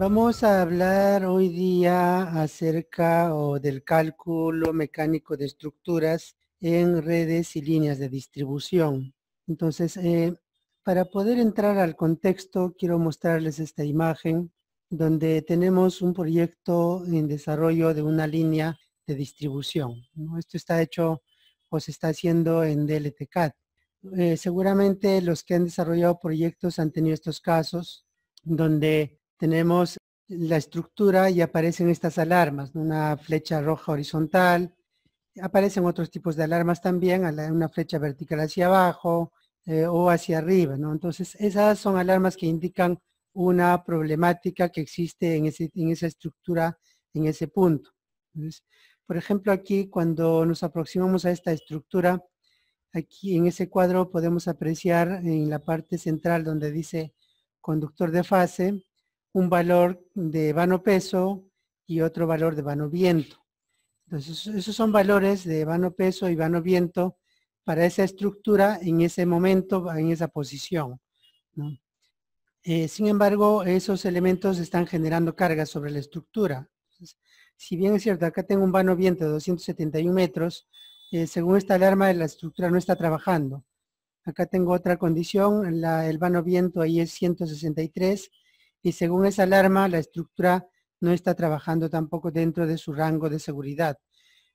Vamos a hablar hoy día acerca o, del cálculo mecánico de estructuras en redes y líneas de distribución. Entonces, eh, para poder entrar al contexto, quiero mostrarles esta imagen donde tenemos un proyecto en desarrollo de una línea de distribución. Esto está hecho o se está haciendo en DLTCAD. Eh, seguramente los que han desarrollado proyectos han tenido estos casos donde tenemos la estructura y aparecen estas alarmas, una flecha roja horizontal, aparecen otros tipos de alarmas también, una flecha vertical hacia abajo eh, o hacia arriba, Entonces, esas son alarmas que indican una problemática que existe en, en esa estructura, en ese punto. por ejemplo, aquí cuando nos aproximamos a esta estructura, aquí en ese cuadro podemos apreciar en la parte central donde dice conductor de fase, un valor de vano peso y otro valor de vano viento. Entonces, esos son valores de vano peso y vano viento para esa estructura en ese momento, en esa posición. Eh, sin embargo, esos elementos están generando carga sobre la estructura. si bien es cierto, acá tengo un vano viento de 271 metros, eh, según esta alarma la estructura no está trabajando. Acá tengo otra condición, el vano viento ahí es 163 y según esa alarma, la estructura no está trabajando tampoco dentro de su rango de seguridad.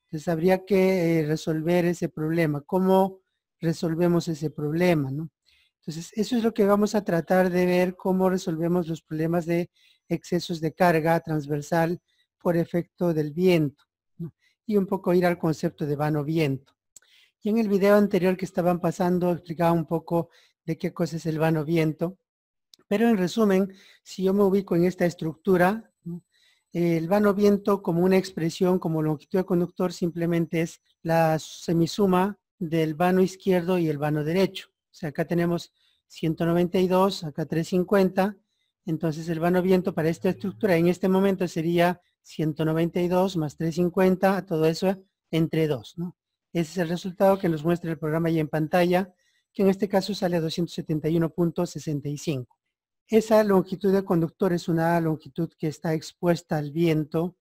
Entonces habría que eh, resolver ese problema. ¿Cómo resolvemos ese problema? Entonces eso es lo que vamos a tratar de ver, cómo resolvemos los problemas de excesos de carga transversal por efecto del viento. Y un poco ir al concepto de vano viento. Y en el video anterior que estaban pasando explicaba un poco de qué cosa es el vano viento. Pero en resumen, si yo me ubico en esta estructura, el vano viento como una expresión, como longitud de conductor, simplemente es la semisuma del vano izquierdo y el vano derecho. O sea, acá tenemos 192, acá 350. Entonces el vano viento para esta estructura en este momento sería 192 más 350, todo eso entre 2. Ese es el resultado que nos muestra el programa ya en pantalla, que en este caso sale a 271.65. Esa longitud de conductor es una longitud que está expuesta al viento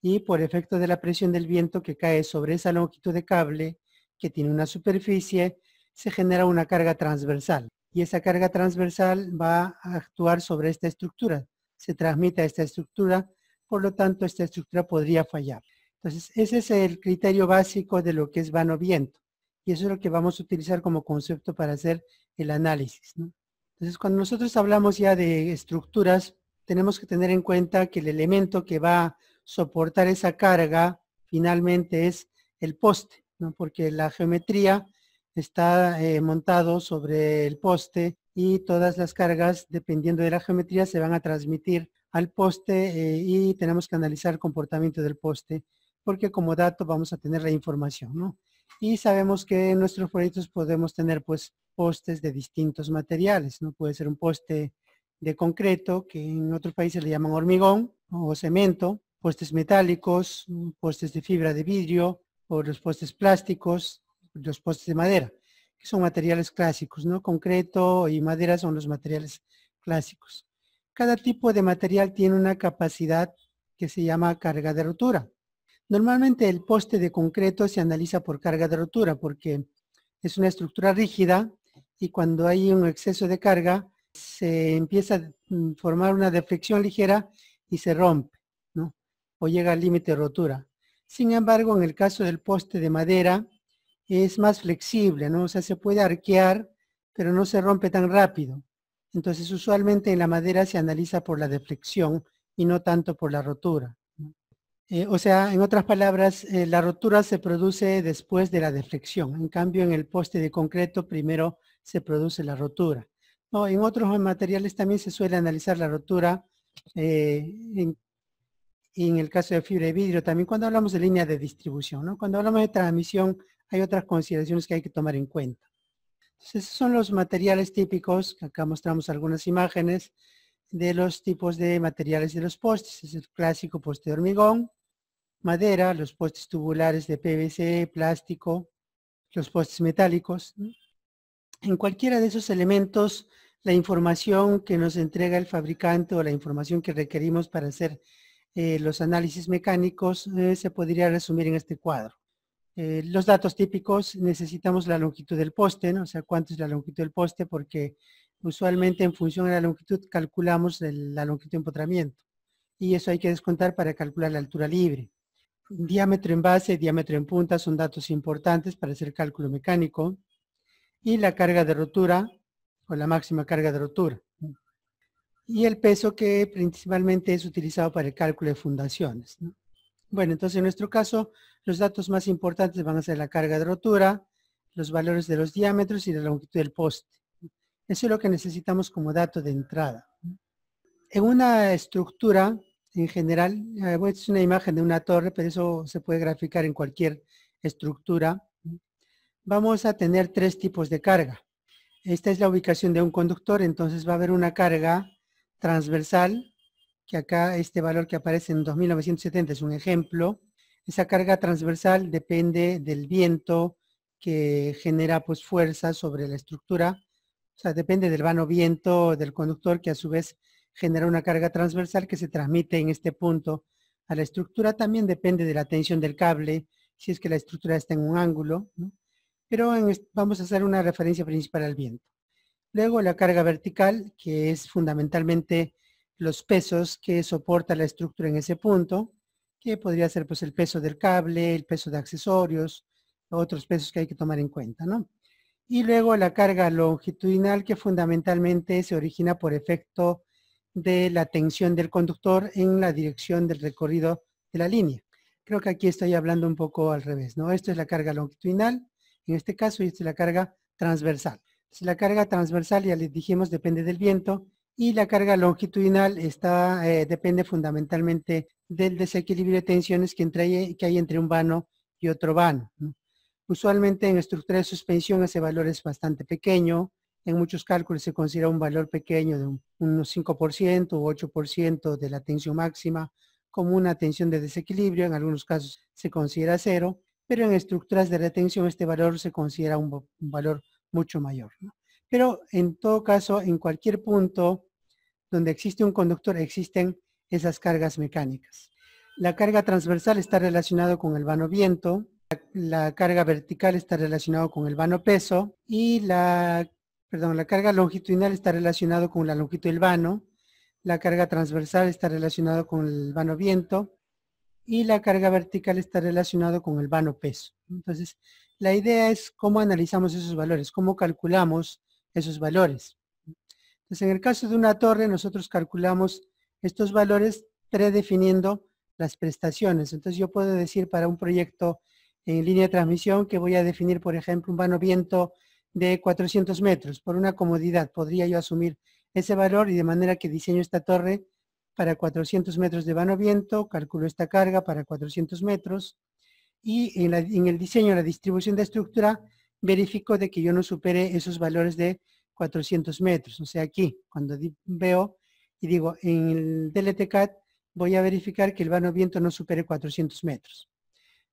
y por efecto de la presión del viento que cae sobre esa longitud de cable que tiene una superficie, se genera una carga transversal y esa carga transversal va a actuar sobre esta estructura. Se transmite a esta estructura, por lo tanto esta estructura podría fallar. Entonces ese es el criterio básico de lo que es vano viento y eso es lo que vamos a utilizar como concepto para hacer el análisis. ¿no? Entonces, cuando nosotros hablamos ya de estructuras, tenemos que tener en cuenta que el elemento que va a soportar esa carga finalmente es el poste, ¿no? porque la geometría está eh, montado sobre el poste y todas las cargas, dependiendo de la geometría, se van a transmitir al poste eh, y tenemos que analizar el comportamiento del poste, porque como dato vamos a tener la información, ¿no? Y sabemos que en nuestros proyectos podemos tener, pues, postes de distintos materiales, ¿no? Puede ser un poste de concreto, que en otros países le llaman hormigón o cemento, postes metálicos, mm, postes de fibra de vidrio, o los postes plásticos, los postes de madera, que son materiales clásicos, ¿no? Concreto y madera son los materiales clásicos. Cada tipo de material tiene una capacidad que se llama carga de rotura. Normalmente el poste de concreto se analiza por carga de rotura porque es una estructura rígida y cuando hay un exceso de carga se empieza a formar una deflexión ligera y se rompe, ¿no? O llega al límite de rotura. Sin embargo, en el caso del poste de madera es más flexible, ¿no? O sea, se puede arquear, pero no se rompe tan rápido. Entonces, usualmente en la madera se analiza por la deflexión y no tanto por la rotura. Eh, o sea, en otras palabras, eh, la rotura se produce después de la deflexión. En cambio, en el poste de concreto, primero se produce la rotura. No, en otros materiales también se suele analizar la rotura eh, en, el caso de fibra de vidrio también cuando hablamos de línea de distribución. ¿no? Cuando hablamos de transmisión hay otras consideraciones que hay que tomar en cuenta. Entonces, esos son los materiales típicos, acá mostramos algunas imágenes de los tipos de materiales de los postes. Es el clásico poste de hormigón, madera, los postes tubulares de PVC, plástico, los postes metálicos en cualquiera de esos elementos, la información que nos entrega el fabricante o la información que requerimos para hacer eh, los análisis mecánicos eh, se podría resumir en este cuadro. Eh, los datos típicos, necesitamos la longitud del poste, ¿no? o sea, cuánto es la longitud del poste, porque usualmente en función de la longitud calculamos la longitud de empotramiento. Y eso hay que descontar para calcular la altura libre. Diámetro en base, diámetro en punta son datos importantes para hacer cálculo mecánico y la carga de rotura o la máxima carga de rotura. Y el peso que principalmente es utilizado para el cálculo de fundaciones. Bueno, entonces en nuestro caso los datos más importantes van a ser la carga de rotura, los valores de los diámetros y la longitud del poste. Eso es lo que necesitamos como dato de entrada. En una estructura, en general, eh, es una imagen de una torre, pero eso se puede graficar en cualquier estructura vamos a tener tres tipos de carga. Esta es la ubicación de un conductor, entonces va a haber una carga transversal, que acá este valor que aparece en 2970 es un ejemplo. Esa carga transversal depende del viento que genera pues fuerza sobre la estructura. O sea, depende del vano viento del conductor que a su vez genera una carga transversal que se transmite en este punto a la estructura. También depende de la tensión del cable, si es que la estructura está en un ángulo pero vamos a hacer una referencia principal al viento. Luego la carga vertical, que es fundamentalmente los pesos que soporta la estructura en ese punto, que podría ser pues el peso del cable, el peso de accesorios, otros pesos que hay que tomar en cuenta, Y luego la carga longitudinal, que fundamentalmente se origina por efecto de la tensión del conductor en la dirección del recorrido de la línea. Creo que aquí estoy hablando un poco al revés, ¿no? Esto es la carga longitudinal en este caso es la carga transversal. la carga transversal, ya les dijimos, depende del viento y la carga longitudinal está, eh, depende fundamentalmente del desequilibrio de tensiones que, que hay entre un vano y otro vano. Usualmente en estructura de suspensión ese valor es bastante pequeño. En muchos cálculos se considera un valor pequeño de unos 5% u 8% de la tensión máxima como una tensión de desequilibrio. En algunos casos se considera cero pero en estructuras de retención este valor se considera un, valor mucho mayor. Pero en todo caso, en cualquier punto donde existe un conductor, existen esas cargas mecánicas. La carga transversal está relacionada con el vano viento, la carga vertical está relacionada con el vano peso y la, perdón, la carga longitudinal está relacionada con la longitud del vano, la carga transversal está relacionada con el vano viento y la carga vertical está relacionado con el vano peso. Entonces, la idea es cómo analizamos esos valores, cómo calculamos esos valores. Entonces, en el caso de una torre, nosotros calculamos estos valores predefiniendo las prestaciones. Entonces, yo puedo decir para un proyecto en línea de transmisión que voy a definir, por ejemplo, un vano viento de 400 metros. Por una comodidad, podría yo asumir ese valor y de manera que diseño esta torre para 400 metros de vano-viento, calculo esta carga para 400 metros y en, el diseño, la distribución de estructura, verifico de que yo no supere esos valores de 400 metros. O sea, aquí, cuando veo y digo en el DLTCAT, voy a verificar que el vano-viento no supere 400 metros.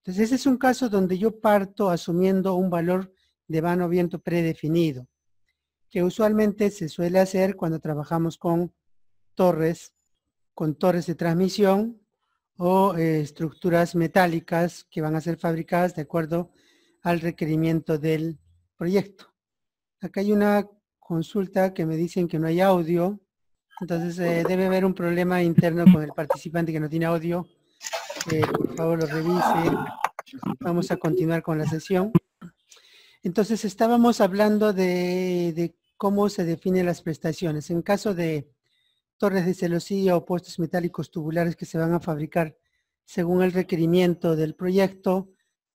Entonces, ese es un caso donde yo parto asumiendo un valor de vano-viento predefinido, que usualmente se suele hacer cuando trabajamos con torres con torres de transmisión o eh, estructuras metálicas que van a ser fabricadas de acuerdo al requerimiento del proyecto. Acá hay una consulta que me dicen que no hay audio, entonces eh, debe haber un problema interno con el participante que no tiene audio. Eh, por favor lo revise. Vamos a continuar con la sesión. Entonces estábamos hablando de, de cómo se definen las prestaciones. En caso de torres de celosía o postes metálicos tubulares que se van a fabricar según el requerimiento del proyecto,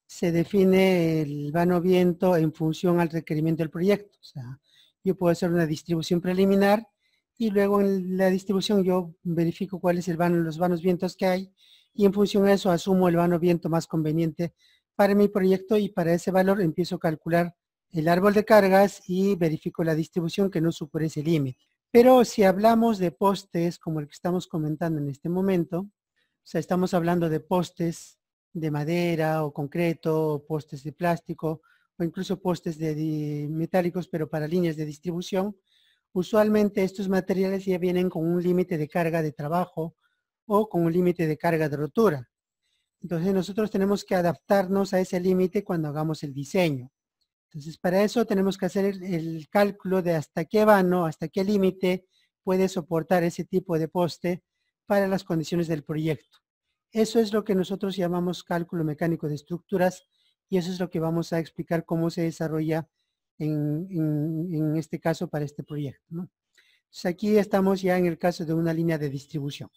se define el vano viento en función al requerimiento del proyecto. O sea, yo puedo hacer una distribución preliminar y luego en la distribución yo verifico cuál es el vano, los vanos vientos que hay y en función de eso asumo el vano viento más conveniente para mi proyecto y para ese valor empiezo a calcular el árbol de cargas y verifico la distribución que no supere ese límite. Pero si hablamos de postes como el que estamos comentando en este momento, o sea, estamos hablando de postes de madera o concreto, o postes de plástico, o incluso postes de metálicos, pero para líneas de distribución, usualmente estos materiales ya vienen con un límite de carga de trabajo o con un límite de carga de rotura. Entonces nosotros tenemos que adaptarnos a ese límite cuando hagamos el diseño. Entonces, para eso tenemos que hacer el, cálculo de hasta qué vano, hasta qué límite puede soportar ese tipo de poste para las condiciones del proyecto. Eso es lo que nosotros llamamos cálculo mecánico de estructuras y eso es lo que vamos a explicar cómo se desarrolla en, este caso para este proyecto. aquí estamos ya en el caso de una línea de distribución.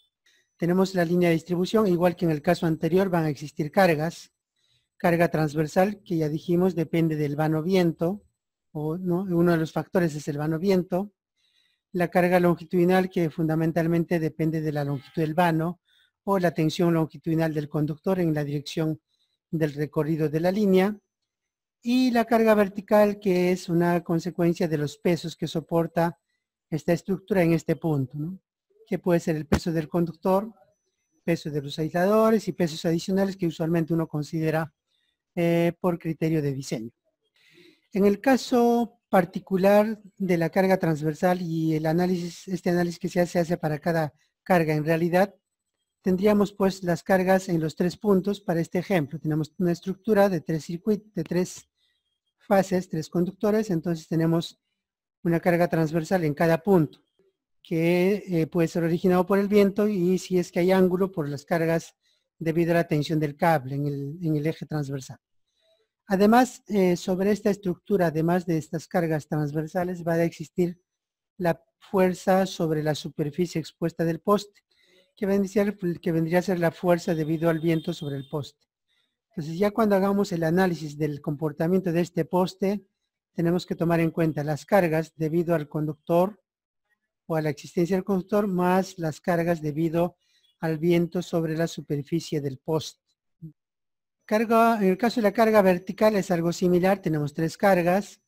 Tenemos la línea de distribución, igual que en el caso anterior van a existir cargas Carga transversal, que ya dijimos, depende del vano-viento, o uno de los factores es el vano-viento. La carga longitudinal, que fundamentalmente depende de la longitud del vano, o la tensión longitudinal del conductor en la dirección del recorrido de la línea. Y la carga vertical, que es una consecuencia de los pesos que soporta esta estructura en este punto, que puede ser el peso del conductor, peso de los aisladores y pesos adicionales que usualmente uno considera eh, por criterio de diseño. En el caso particular de la carga transversal y el análisis, este análisis que se hace, se hace para cada carga en realidad, tendríamos pues las cargas en los tres puntos para este ejemplo. Tenemos una estructura de tres circuitos, de tres fases, tres conductores, entonces tenemos una carga transversal en cada punto que eh, puede ser originado por el viento y si es que hay ángulo por las cargas debido a la tensión del cable en el, eje transversal. Además, eh, sobre esta estructura, además de estas cargas transversales, va a existir la fuerza sobre la superficie expuesta del poste, que vendría, a ser, que vendría a ser la fuerza debido al viento sobre el poste. Entonces, ya cuando hagamos el análisis del comportamiento de este poste, tenemos que tomar en cuenta las cargas debido al conductor o a la existencia del conductor, más las cargas debido al viento sobre la superficie del post. Carga, en el caso de la carga vertical es algo similar, tenemos tres cargas.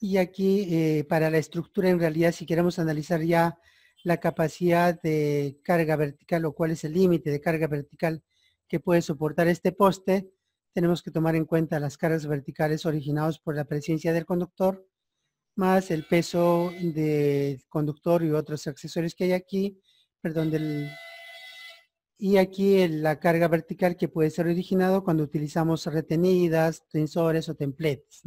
Y aquí eh, para la estructura, en realidad, si queremos analizar ya la capacidad de carga vertical o cuál es el límite de carga vertical que puede soportar este poste, tenemos que tomar en cuenta las cargas verticales originadas por la presencia del conductor, más el peso del conductor y otros accesorios que hay aquí, perdón, del y aquí la carga vertical que puede ser originado cuando utilizamos retenidas, tensores o templates.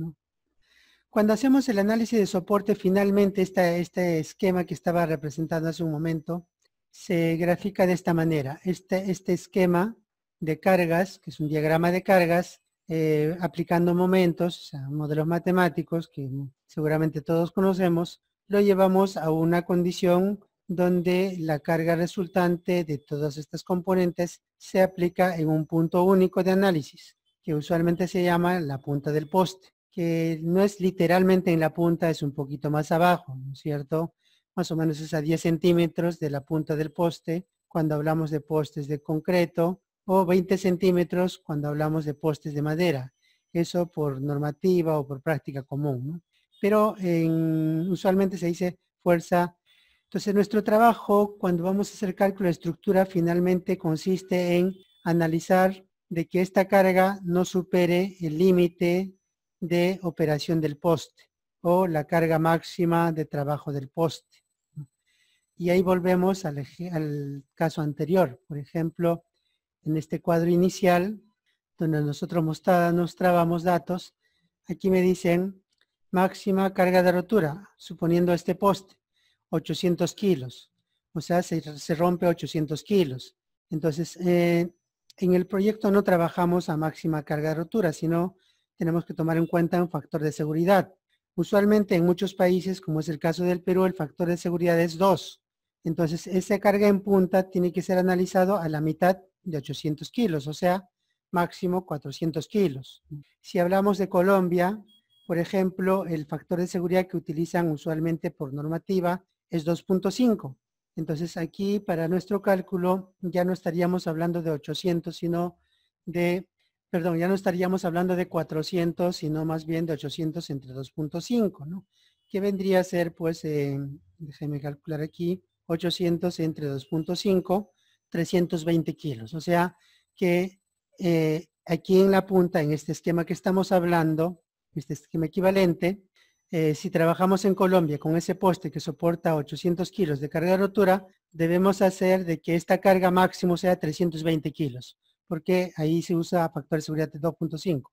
Cuando hacemos el análisis de soporte, finalmente este esquema que estaba representando hace un momento se grafica de esta manera. Este, este esquema de cargas, que es un diagrama de cargas, eh, aplicando momentos, o sea, modelos matemáticos que seguramente todos conocemos, lo llevamos a una condición donde la carga resultante de todas estas componentes se aplica en un punto único de análisis, que usualmente se llama la punta del poste, que no es literalmente en la punta, es un poquito más abajo, ¿no es cierto? Más o menos es a 10 centímetros de la punta del poste cuando hablamos de postes de concreto o 20 centímetros cuando hablamos de postes de madera. Eso por normativa o por práctica común, ¿no? Pero usualmente se dice fuerza entonces, nuestro trabajo cuando vamos a hacer cálculo de estructura finalmente consiste en analizar de que esta carga no supere el límite de operación del poste o la carga máxima de trabajo del poste. Y ahí volvemos al, caso anterior. Por ejemplo, en este cuadro inicial, donde nosotros mostrábamos datos, aquí me dicen máxima carga de rotura, suponiendo este poste. 800 kilos. O sea, se, rompe 800 kilos. Entonces, eh, en el proyecto no trabajamos a máxima carga de rotura, sino tenemos que tomar en cuenta un factor de seguridad. Usualmente en muchos países, como es el caso del Perú, el factor de seguridad es 2. Entonces, esa carga en punta tiene que ser analizado a la mitad de 800 kilos, o sea, máximo 400 kilos. Si hablamos de Colombia, por ejemplo, el factor de seguridad que utilizan usualmente por normativa es 2.5. Entonces aquí para nuestro cálculo ya no estaríamos hablando de 800, sino de, perdón, ya no estaríamos hablando de 400, sino más bien de 800 entre 2.5, ¿no? Que vendría a ser, pues, eh, déjeme calcular aquí, 800 entre 2.5, 320 kilos. O sea que eh, aquí en la punta, en este esquema que estamos hablando, este esquema equivalente, eh, si trabajamos en Colombia con ese poste que soporta 800 kilos de carga de rotura, debemos hacer de que esta carga máximo sea 320 kilos, porque ahí se usa factor de seguridad de 2.5.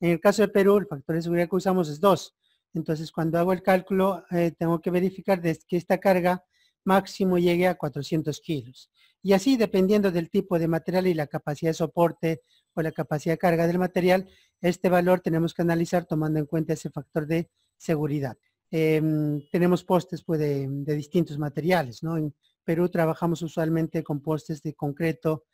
En el caso de Perú, el factor de seguridad que usamos es 2. Entonces, cuando hago el cálculo, eh, tengo que verificar de que esta carga máximo llegue a 400 kilos. Y así, dependiendo del tipo de material y la capacidad de soporte o la capacidad de carga del material, este valor tenemos que analizar tomando en cuenta ese factor de seguridad. Em, tenemos postes pues, de, distintos materiales. ¿no? En Perú trabajamos usualmente con postes de concreto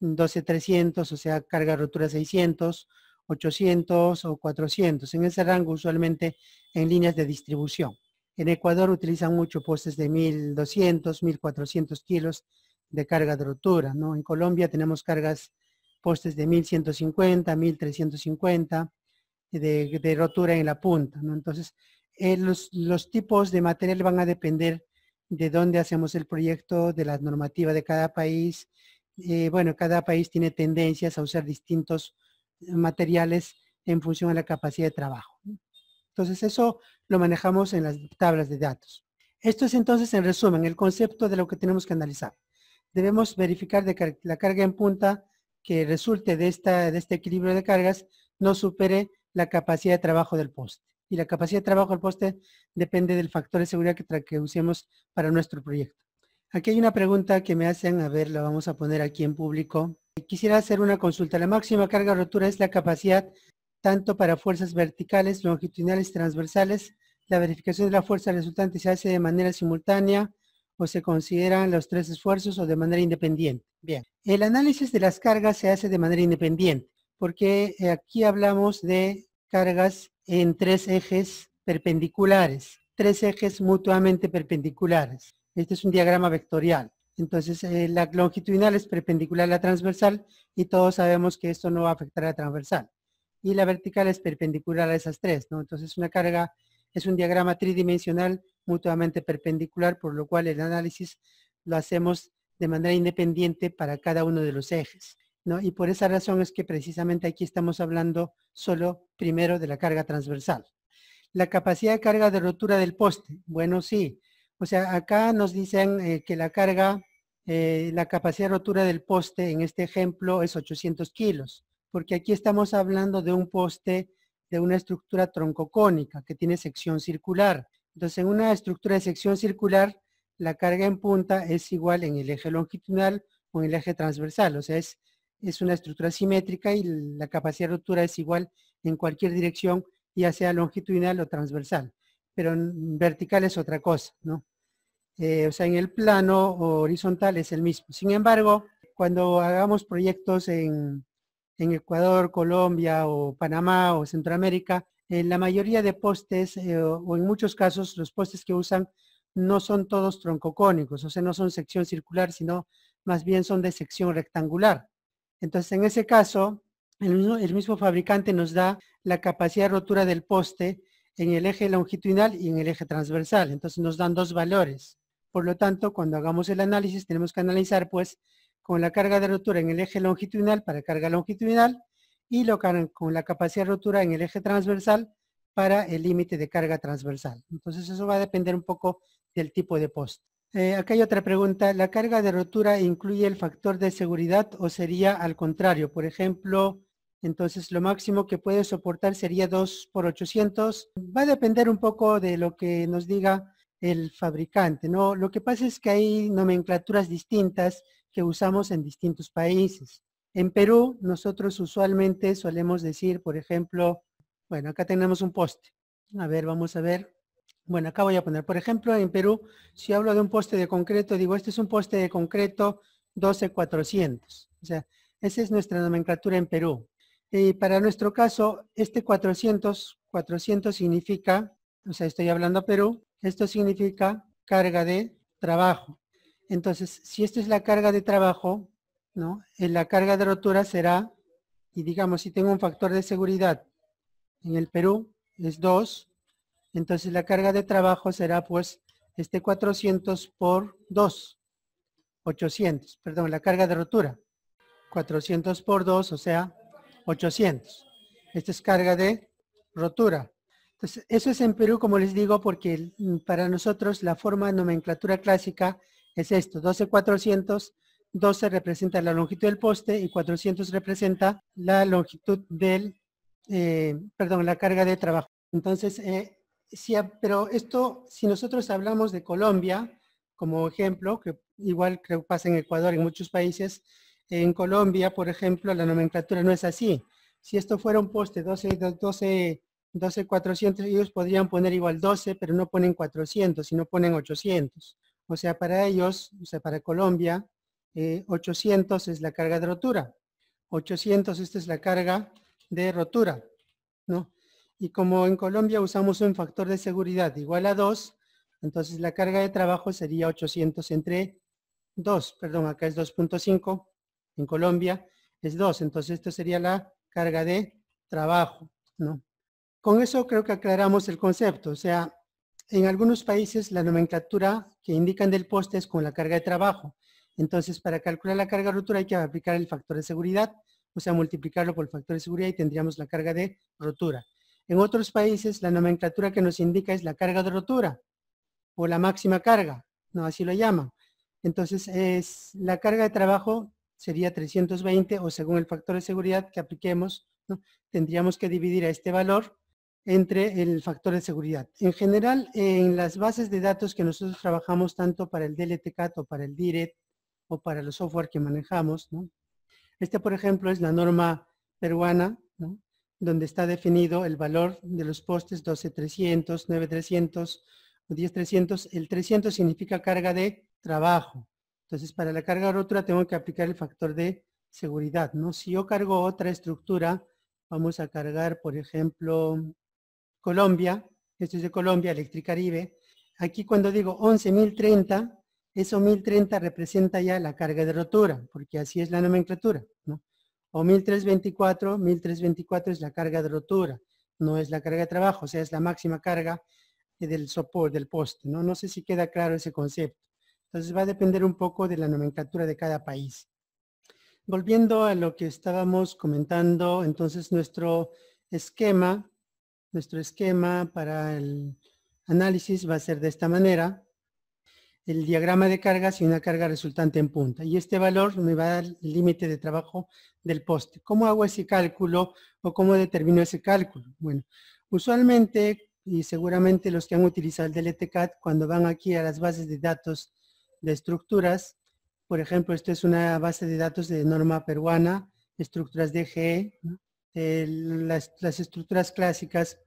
300 o sea, carga rotura 600, 800 o 400. En ese rango usualmente en líneas de distribución. En Ecuador utilizan mucho postes de 1200, 1400 kilos de carga de rotura. ¿no? En Colombia tenemos cargas postes de 1150, 1350, de, rotura en la punta. Entonces, eh, los, tipos de material van a depender de dónde hacemos el proyecto, de la normativa de cada país. Eh, bueno, cada país tiene tendencias a usar distintos materiales en función a la capacidad de trabajo. Entonces, eso lo manejamos en las tablas de datos. Esto es entonces, en resumen, el concepto de lo que tenemos que analizar. Debemos verificar de que la carga en punta que resulte de, esta, de este equilibrio de cargas no supere la capacidad de trabajo del poste. Y la capacidad de trabajo del poste depende del factor de seguridad que, usemos para nuestro proyecto. Aquí hay una pregunta que me hacen, a ver, la vamos a poner aquí en público. Quisiera hacer una consulta. La máxima carga rotura es la capacidad tanto para fuerzas verticales, longitudinales y transversales. La verificación de la fuerza resultante se hace de manera simultánea o se consideran los tres esfuerzos o de manera independiente. Bien, el análisis de las cargas se hace de manera independiente porque eh, aquí hablamos de cargas en tres ejes perpendiculares, tres ejes mutuamente perpendiculares. Este es un diagrama vectorial. Entonces, eh, la longitudinal es perpendicular a la transversal y todos sabemos que esto no va a afectar a la transversal. Y la vertical es perpendicular a esas tres, ¿no? Entonces, una carga es un diagrama tridimensional mutuamente perpendicular, por lo cual el análisis lo hacemos de manera independiente para cada uno de los ejes. Y por esa razón es que precisamente aquí estamos hablando solo primero de la carga transversal. La capacidad de carga de rotura del poste, bueno, sí. O sea, acá nos dicen eh, que la carga, eh, la capacidad de rotura del poste en este ejemplo es 800 kilos, porque aquí estamos hablando de un poste de una estructura troncocónica que tiene sección circular. Entonces, en una estructura de sección circular, la carga en punta es igual en el eje longitudinal o en el eje transversal, o sea, es es una estructura simétrica y la capacidad de ruptura es igual en cualquier dirección, ya sea longitudinal o transversal, pero en vertical es otra cosa, ¿no? Eh, o sea, en el plano horizontal es el mismo. Sin embargo, cuando hagamos proyectos en, Ecuador, Colombia o Panamá o Centroamérica, en la mayoría de postes eh, o en muchos casos los postes que usan no son todos troncocónicos, o sea, no son sección circular, sino más bien son de sección rectangular. Entonces, en ese caso, el mismo, fabricante nos da la capacidad de rotura del poste en el eje longitudinal y en el eje transversal. Entonces, nos dan dos valores. Por lo tanto, cuando hagamos el análisis, tenemos que analizar, pues, con la carga de rotura en el eje longitudinal para carga longitudinal y con la capacidad de rotura en el eje transversal para el límite de carga transversal. Entonces, eso va a depender un poco del tipo de poste. Eh, acá hay otra pregunta. ¿La carga de rotura incluye el factor de seguridad o sería al contrario? Por ejemplo, entonces lo máximo que puede soportar sería 2 por 800. Va a depender un poco de lo que nos diga el fabricante. ¿no? Lo que pasa es que hay nomenclaturas distintas que usamos en distintos países. En Perú nosotros usualmente solemos decir, por ejemplo, bueno, acá tenemos un poste. A ver, vamos a ver. Bueno, acá voy a poner, por ejemplo, en Perú, si hablo de un poste de concreto, digo, este es un poste de concreto 12400. O sea, esa es nuestra nomenclatura en Perú. Y para nuestro caso, este 400, 400 significa, o sea, estoy hablando Perú, esto significa carga de trabajo. Entonces, si esta es la carga de trabajo, ¿no? la carga de rotura será, y digamos, si tengo un factor de seguridad en el Perú es 2, entonces la carga de trabajo será pues este 400 por 2, 800, perdón, la carga de rotura, 400 por 2, o sea, 800. Esta es carga de rotura. Entonces, eso es en Perú, como les digo, porque mm, para nosotros la forma de nomenclatura clásica es esto, 12, 400, 12 representa la longitud del poste y 400 representa la longitud del, eh, perdón, la carga de trabajo. Entonces, eh, pero esto, si nosotros hablamos de Colombia como ejemplo, que igual creo que pasa en Ecuador, en muchos países, en Colombia, por ejemplo, la nomenclatura no es así. Si esto fuera un poste 12, 12, 12 400, ellos podrían poner igual 12, pero no ponen 400, sino ponen 800. O sea, para ellos, o sea, para Colombia, 800 eh, es la carga de rotura. 800, esta es la carga de rotura, ¿no? Y como en Colombia usamos un factor de seguridad igual a 2, entonces la carga de trabajo sería 800 entre 2, perdón, acá es 2.5, en Colombia es 2, entonces esto sería la carga de trabajo, ¿no? Con eso creo que aclaramos el concepto, o sea, en algunos países la nomenclatura que indican del poste es con la carga de trabajo, entonces para calcular la carga de rotura hay que aplicar el factor de seguridad, o sea, multiplicarlo por el factor de seguridad y tendríamos la carga de rotura. En otros países, la nomenclatura que nos indica es la carga de rotura o la máxima carga, no así lo llaman. Entonces, es, la carga de trabajo sería 320 o según el factor de seguridad que apliquemos, tendríamos que dividir a este valor entre el factor de seguridad. En general, en las bases de datos que nosotros trabajamos tanto para el DLTCAT o para el DIRET o para los software que manejamos, ¿no? esta por ejemplo es la norma peruana donde está definido el valor de los postes 12300, 9300 o 10300. El 300 significa carga de trabajo. Entonces, para la carga rotura tengo que aplicar el factor de seguridad. ¿no? Si yo cargo otra estructura, vamos a cargar, por ejemplo, Colombia. Esto es de Colombia, Electricaribe. Aquí cuando digo 11.030, eso 1030 representa ya la carga de rotura, porque así es la nomenclatura. ¿no? o 1324, 1324 es la carga de rotura, no es la carga de trabajo, o sea, es la máxima carga eh, del soporte, del poste, ¿no? No sé si queda claro ese concepto. Entonces va a depender un poco de la nomenclatura de cada país. Volviendo a lo que estábamos comentando, entonces nuestro esquema, nuestro esquema para el análisis va a ser de esta manera el diagrama de cargas y una carga resultante en punta. Y este valor me va al el límite de trabajo del poste. ¿Cómo hago ese cálculo o cómo determino ese cálculo? Bueno, usualmente y seguramente los que han utilizado el DLT-CAT, cuando van aquí a las bases de datos de estructuras, por ejemplo, esto es una base de datos de norma peruana, estructuras de g las, las estructuras clásicas,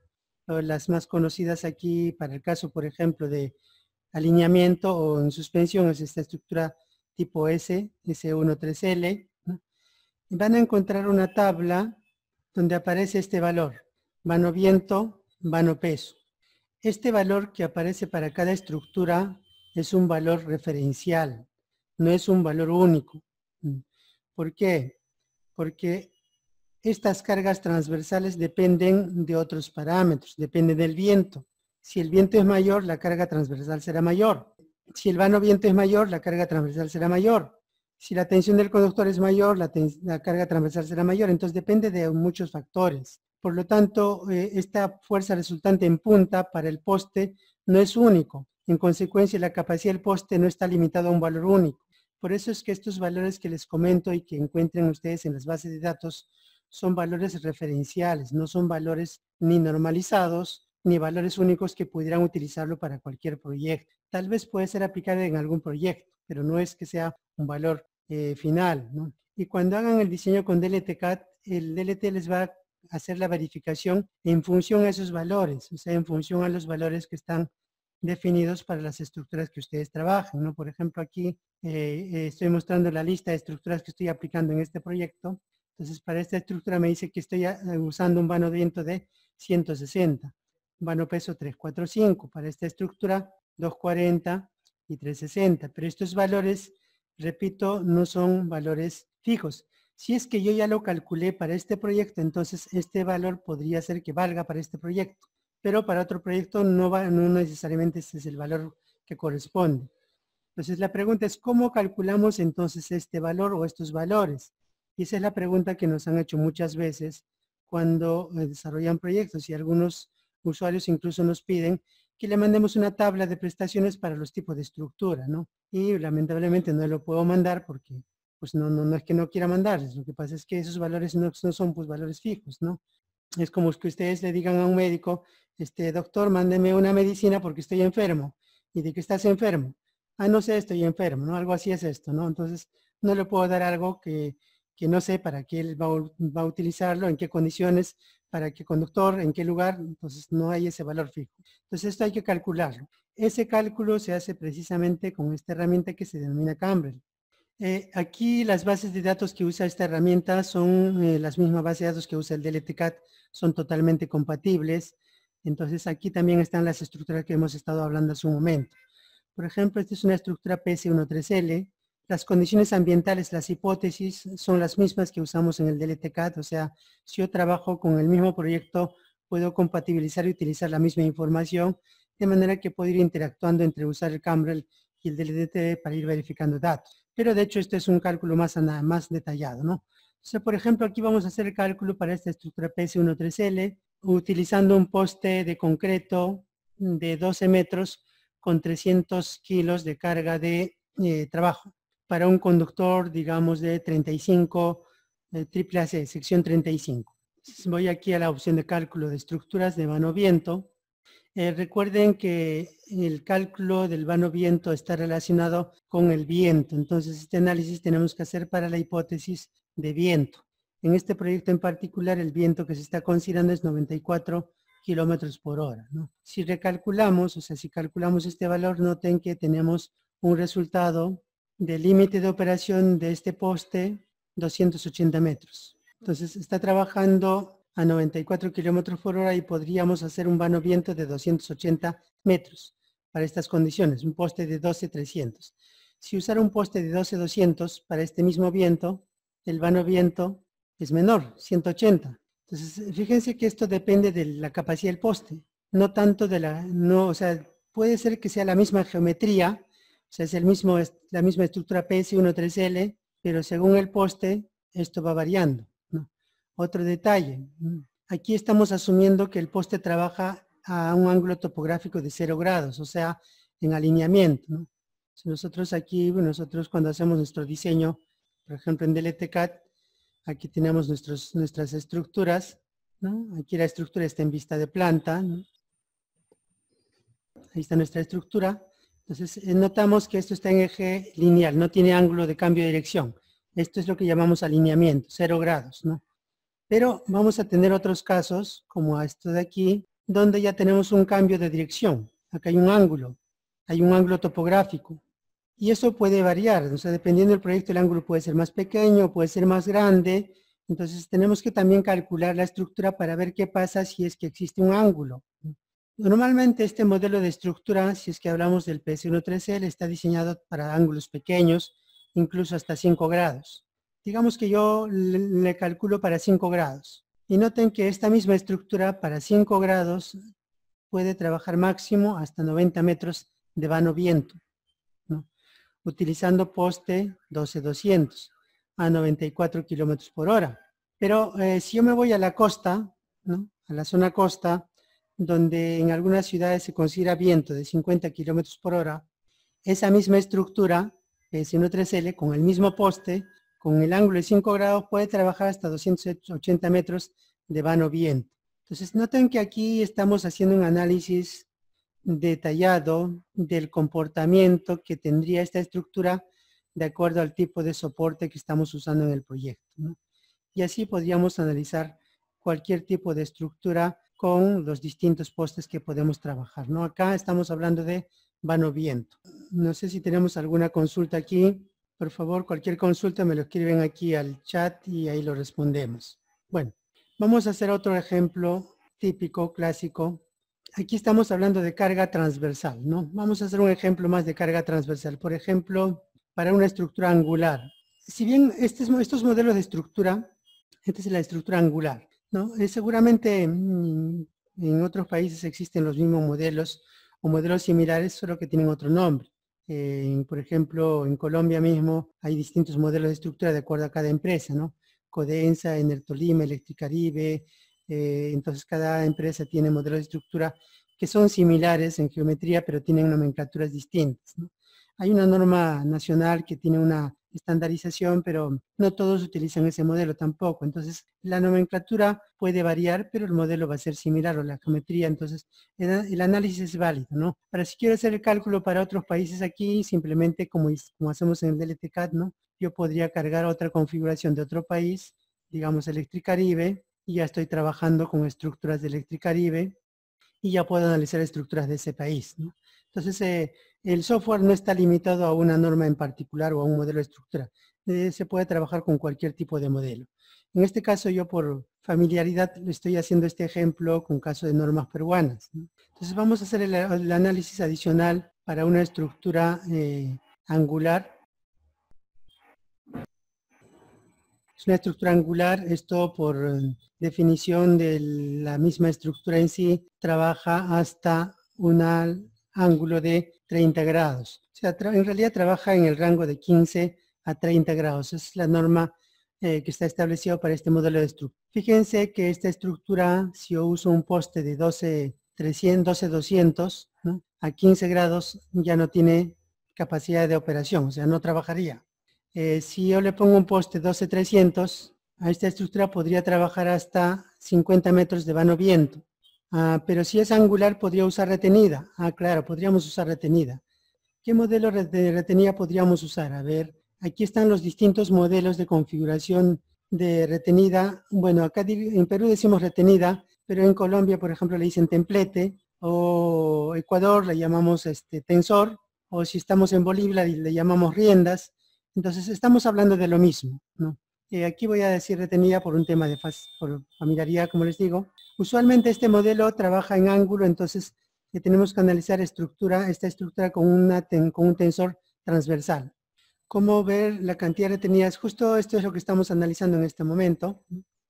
o las más conocidas aquí para el caso, por ejemplo, de alineamiento o en suspensión, es esta estructura tipo S, S13L, l van a encontrar una tabla donde aparece este valor, vano viento, vano peso. Este valor que aparece para cada estructura es un valor referencial, no es un valor único. ¿Por qué? Porque estas cargas transversales dependen de otros parámetros, dependen del viento, si el viento es mayor, la carga transversal será mayor. Si el vano viento es mayor, la carga transversal será mayor. Si la tensión del conductor es mayor, la, carga transversal será mayor. Entonces depende de muchos factores. Por lo tanto, eh, esta fuerza resultante en punta para el poste no es único. En consecuencia, la capacidad del poste no está limitada a un valor único. Por eso es que estos valores que les comento y que encuentren ustedes en las bases de datos son valores referenciales, no son valores ni normalizados ni valores únicos que pudieran utilizarlo para cualquier proyecto. Tal vez puede ser aplicable en algún proyecto, pero no es que sea un valor eh, final. Y cuando hagan el diseño con DLT-CAD, el DLT les va a hacer la verificación en función a esos valores, o sea, en función a los valores que están definidos para las estructuras que ustedes trabajan. ¿no? Por ejemplo, aquí eh, estoy mostrando la lista de estructuras que estoy aplicando en este proyecto. Entonces, para esta estructura me dice que estoy ah, usando un vano de viento de 160 vano peso 345, para esta estructura 240 y 360. Pero estos valores, repito, no son valores fijos. Si es que yo ya lo calculé para este proyecto, entonces este valor podría ser que valga para este proyecto. Pero para otro proyecto no, va, no necesariamente ese es el valor que corresponde. Entonces la pregunta es, ¿cómo calculamos entonces este valor o estos valores? Y esa es la pregunta que nos han hecho muchas veces cuando eh, desarrollan proyectos y algunos usuarios incluso nos piden que le mandemos una tabla de prestaciones para los tipos de estructura, ¿no? Y lamentablemente no lo puedo mandar porque pues no, no, no es que no quiera mandarles, lo que pasa es que esos valores no, son pues valores fijos, ¿no? Es como que ustedes le digan a un médico, este doctor, mándeme una medicina porque estoy enfermo. ¿Y de que estás enfermo? Ah, no sé, estoy enfermo, ¿no? Algo así es esto, ¿no? Entonces, no le puedo dar algo que, que no sé para qué él va, va, a utilizarlo, en qué condiciones, para qué conductor, en qué lugar, entonces no hay ese valor fijo. Entonces esto hay que calcularlo. Ese cálculo se hace precisamente con esta herramienta que se denomina Cambrel. Eh, aquí las bases de datos que usa esta herramienta son eh, las mismas bases de datos que usa el DLTCAT, son totalmente compatibles. Entonces aquí también están las estructuras que hemos estado hablando hace un momento. Por ejemplo, esta es una estructura PS13L, las condiciones ambientales, las hipótesis son las mismas que usamos en el DLTCAT, o sea, si yo trabajo con el mismo proyecto, puedo compatibilizar y utilizar la misma información, de manera que puedo ir interactuando entre usar el Cambrel y el DLTT para ir verificando datos. Pero de hecho esto es un cálculo más, más detallado, ¿no? por ejemplo, aquí vamos a hacer el cálculo para esta estructura PS13L utilizando un poste de concreto de 12 metros con 300 kilos de carga de eh, trabajo para un conductor, digamos, de 35, triple AC, sección 35. Voy aquí a la opción de cálculo de estructuras de vano viento. Eh, recuerden que el cálculo del vano viento está relacionado con el viento, entonces este análisis tenemos que hacer para la hipótesis de viento. En este proyecto en particular, el viento que se está considerando es 94 kilómetros por hora. Si recalculamos, o sea, si calculamos este valor, noten que tenemos un resultado del límite de operación de este poste 280 metros. Entonces está trabajando a 94 kilómetros por hora y podríamos hacer un vano viento de 280 metros para estas condiciones, un poste de 12-300. Si usara un poste de 12-200 para este mismo viento, el vano viento es menor, 180. Entonces, fíjense que esto depende de la capacidad del poste, no tanto de la, no, o sea, puede ser que sea la misma geometría, o sea, es la misma estructura PS13L, pero según el poste, esto va variando. Otro detalle, mm, aquí estamos asumiendo que el poste trabaja a un ángulo topográfico de 0 grados, o sea, en alineamiento. nosotros aquí, nosotros cuando hacemos nuestro diseño, por ejemplo en DLTCAT, aquí tenemos nuestras estructuras, aquí la estructura está en vista de planta, ahí está nuestra estructura, entonces eh, notamos que esto está en eje lineal, no tiene ángulo de cambio de dirección. Esto es lo que llamamos alineamiento, cero grados, ¿no? Pero vamos a tener otros casos, como esto de aquí, donde ya tenemos un cambio de dirección. Acá hay un ángulo, hay un ángulo topográfico. Y eso puede variar, o sea, dependiendo del proyecto el ángulo puede ser más pequeño, puede ser más grande. Entonces tenemos que también calcular la estructura para ver qué pasa si es que existe un ángulo. Normalmente este modelo de estructura, si es que hablamos del PS13L, está diseñado para ángulos pequeños, incluso hasta 5 grados. Digamos que yo le calculo para 5 grados. Y noten que esta misma estructura para 5 grados puede trabajar máximo hasta 90 metros de vano viento, utilizando poste 12200 a 94 kilómetros por hora. Pero eh, si yo me voy a la costa, a la zona costa, donde en algunas ciudades se considera viento de 50 kilómetros por hora, esa misma estructura, eh, s 3 l con el mismo poste, con el ángulo de 5 grados, puede trabajar hasta 280 metros de vano viento. Entonces, noten que aquí estamos haciendo un análisis detallado del comportamiento que tendría esta estructura de acuerdo al tipo de soporte que estamos usando en el proyecto. Y así podríamos analizar cualquier tipo de estructura con los distintos postes que podemos trabajar. ¿no? Acá estamos hablando de vano viento. No sé si tenemos alguna consulta aquí. Por favor, cualquier consulta me lo escriben aquí al chat y ahí lo respondemos. Bueno, vamos a hacer otro ejemplo típico, clásico. Aquí estamos hablando de carga transversal, ¿no? Vamos a hacer un ejemplo más de carga transversal. Por ejemplo, para una estructura angular. Si bien estos, estos modelos de estructura, esta es la estructura angular, ¿no? Eh, seguramente mm, en otros países existen los mismos modelos o modelos similares, solo que tienen otro nombre. Eh, por ejemplo, en Colombia mismo hay distintos modelos de estructura de acuerdo a cada empresa, ¿no? Codensa, Enertolima, Electricaribe, eh, entonces cada empresa tiene modelos de estructura que son similares en geometría, pero tienen nomenclaturas distintas. Hay una norma nacional que tiene una estandarización, pero no todos utilizan ese modelo tampoco. Entonces, la nomenclatura puede variar, pero el modelo va a ser similar o la geometría. Entonces, el, análisis es válido, ¿no? Ahora, si quiero hacer el cálculo para otros países aquí, simplemente como, como hacemos en el DLTCAD, ¿no? Yo podría cargar otra configuración de otro país, digamos Electricaribe, y ya estoy trabajando con estructuras de Electricaribe y ya puedo analizar estructuras de ese país, ¿no? Entonces, eh, el software no está limitado a una norma en particular o a un modelo de estructura. Eh, se puede trabajar con cualquier tipo de modelo. En este caso, yo por familiaridad le estoy haciendo este ejemplo con caso de normas peruanas. Entonces, vamos a hacer el, análisis adicional para una estructura eh, angular. Es una estructura angular, esto por definición de la misma estructura en sí, trabaja hasta una ángulo de 30 grados. O sea, en realidad trabaja en el rango de 15 a 30 grados. Es la norma eh, que está establecida para este modelo de estructura. Fíjense que esta estructura, si yo uso un poste de 12, 300, 12, 200, a 15 grados ya no tiene capacidad de operación, o sea, no trabajaría. Eh, si yo le pongo un poste 12, 300, a esta estructura podría trabajar hasta 50 metros de vano viento. Ah, pero si es angular, podría usar retenida. Ah, claro, podríamos usar retenida. ¿Qué modelo de retenida podríamos usar? A ver, aquí están los distintos modelos de configuración de retenida. Bueno, acá en Perú decimos retenida, pero en Colombia, por ejemplo, le dicen templete, o Ecuador le llamamos este, tensor, o si estamos en Bolivia le llamamos riendas. Entonces, estamos hablando de lo mismo, ¿no? Eh, aquí voy a decir retenida por un tema de por familiaridad, como les digo. Usualmente este modelo trabaja en ángulo, entonces eh, tenemos que analizar estructura, esta estructura con, un tensor transversal. ¿Cómo ver la cantidad de retenidas? Justo esto es lo que estamos analizando en este momento.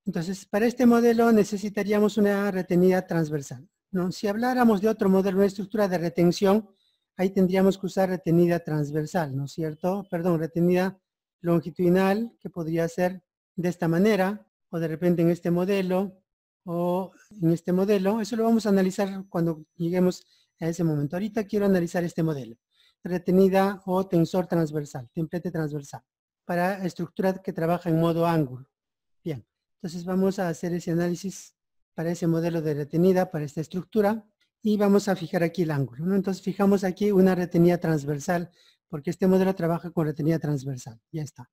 Entonces, para este modelo necesitaríamos una retenida transversal. Si habláramos de otro modelo, una estructura de retención, ahí tendríamos que usar retenida transversal, ¿no es cierto? Perdón, retenida longitudinal, que podría ser de esta manera, o de repente en este modelo, o en este modelo. Eso lo vamos a analizar cuando lleguemos a ese momento. Ahorita quiero analizar este modelo. Retenida o tensor transversal, templete transversal, para estructura que trabaja en modo ángulo. Bien, entonces vamos a hacer ese análisis para ese modelo de retenida, para esta estructura, y vamos a fijar aquí el ángulo. Entonces fijamos aquí una retenida transversal porque este modelo trabaja con retenida transversal. Ya está.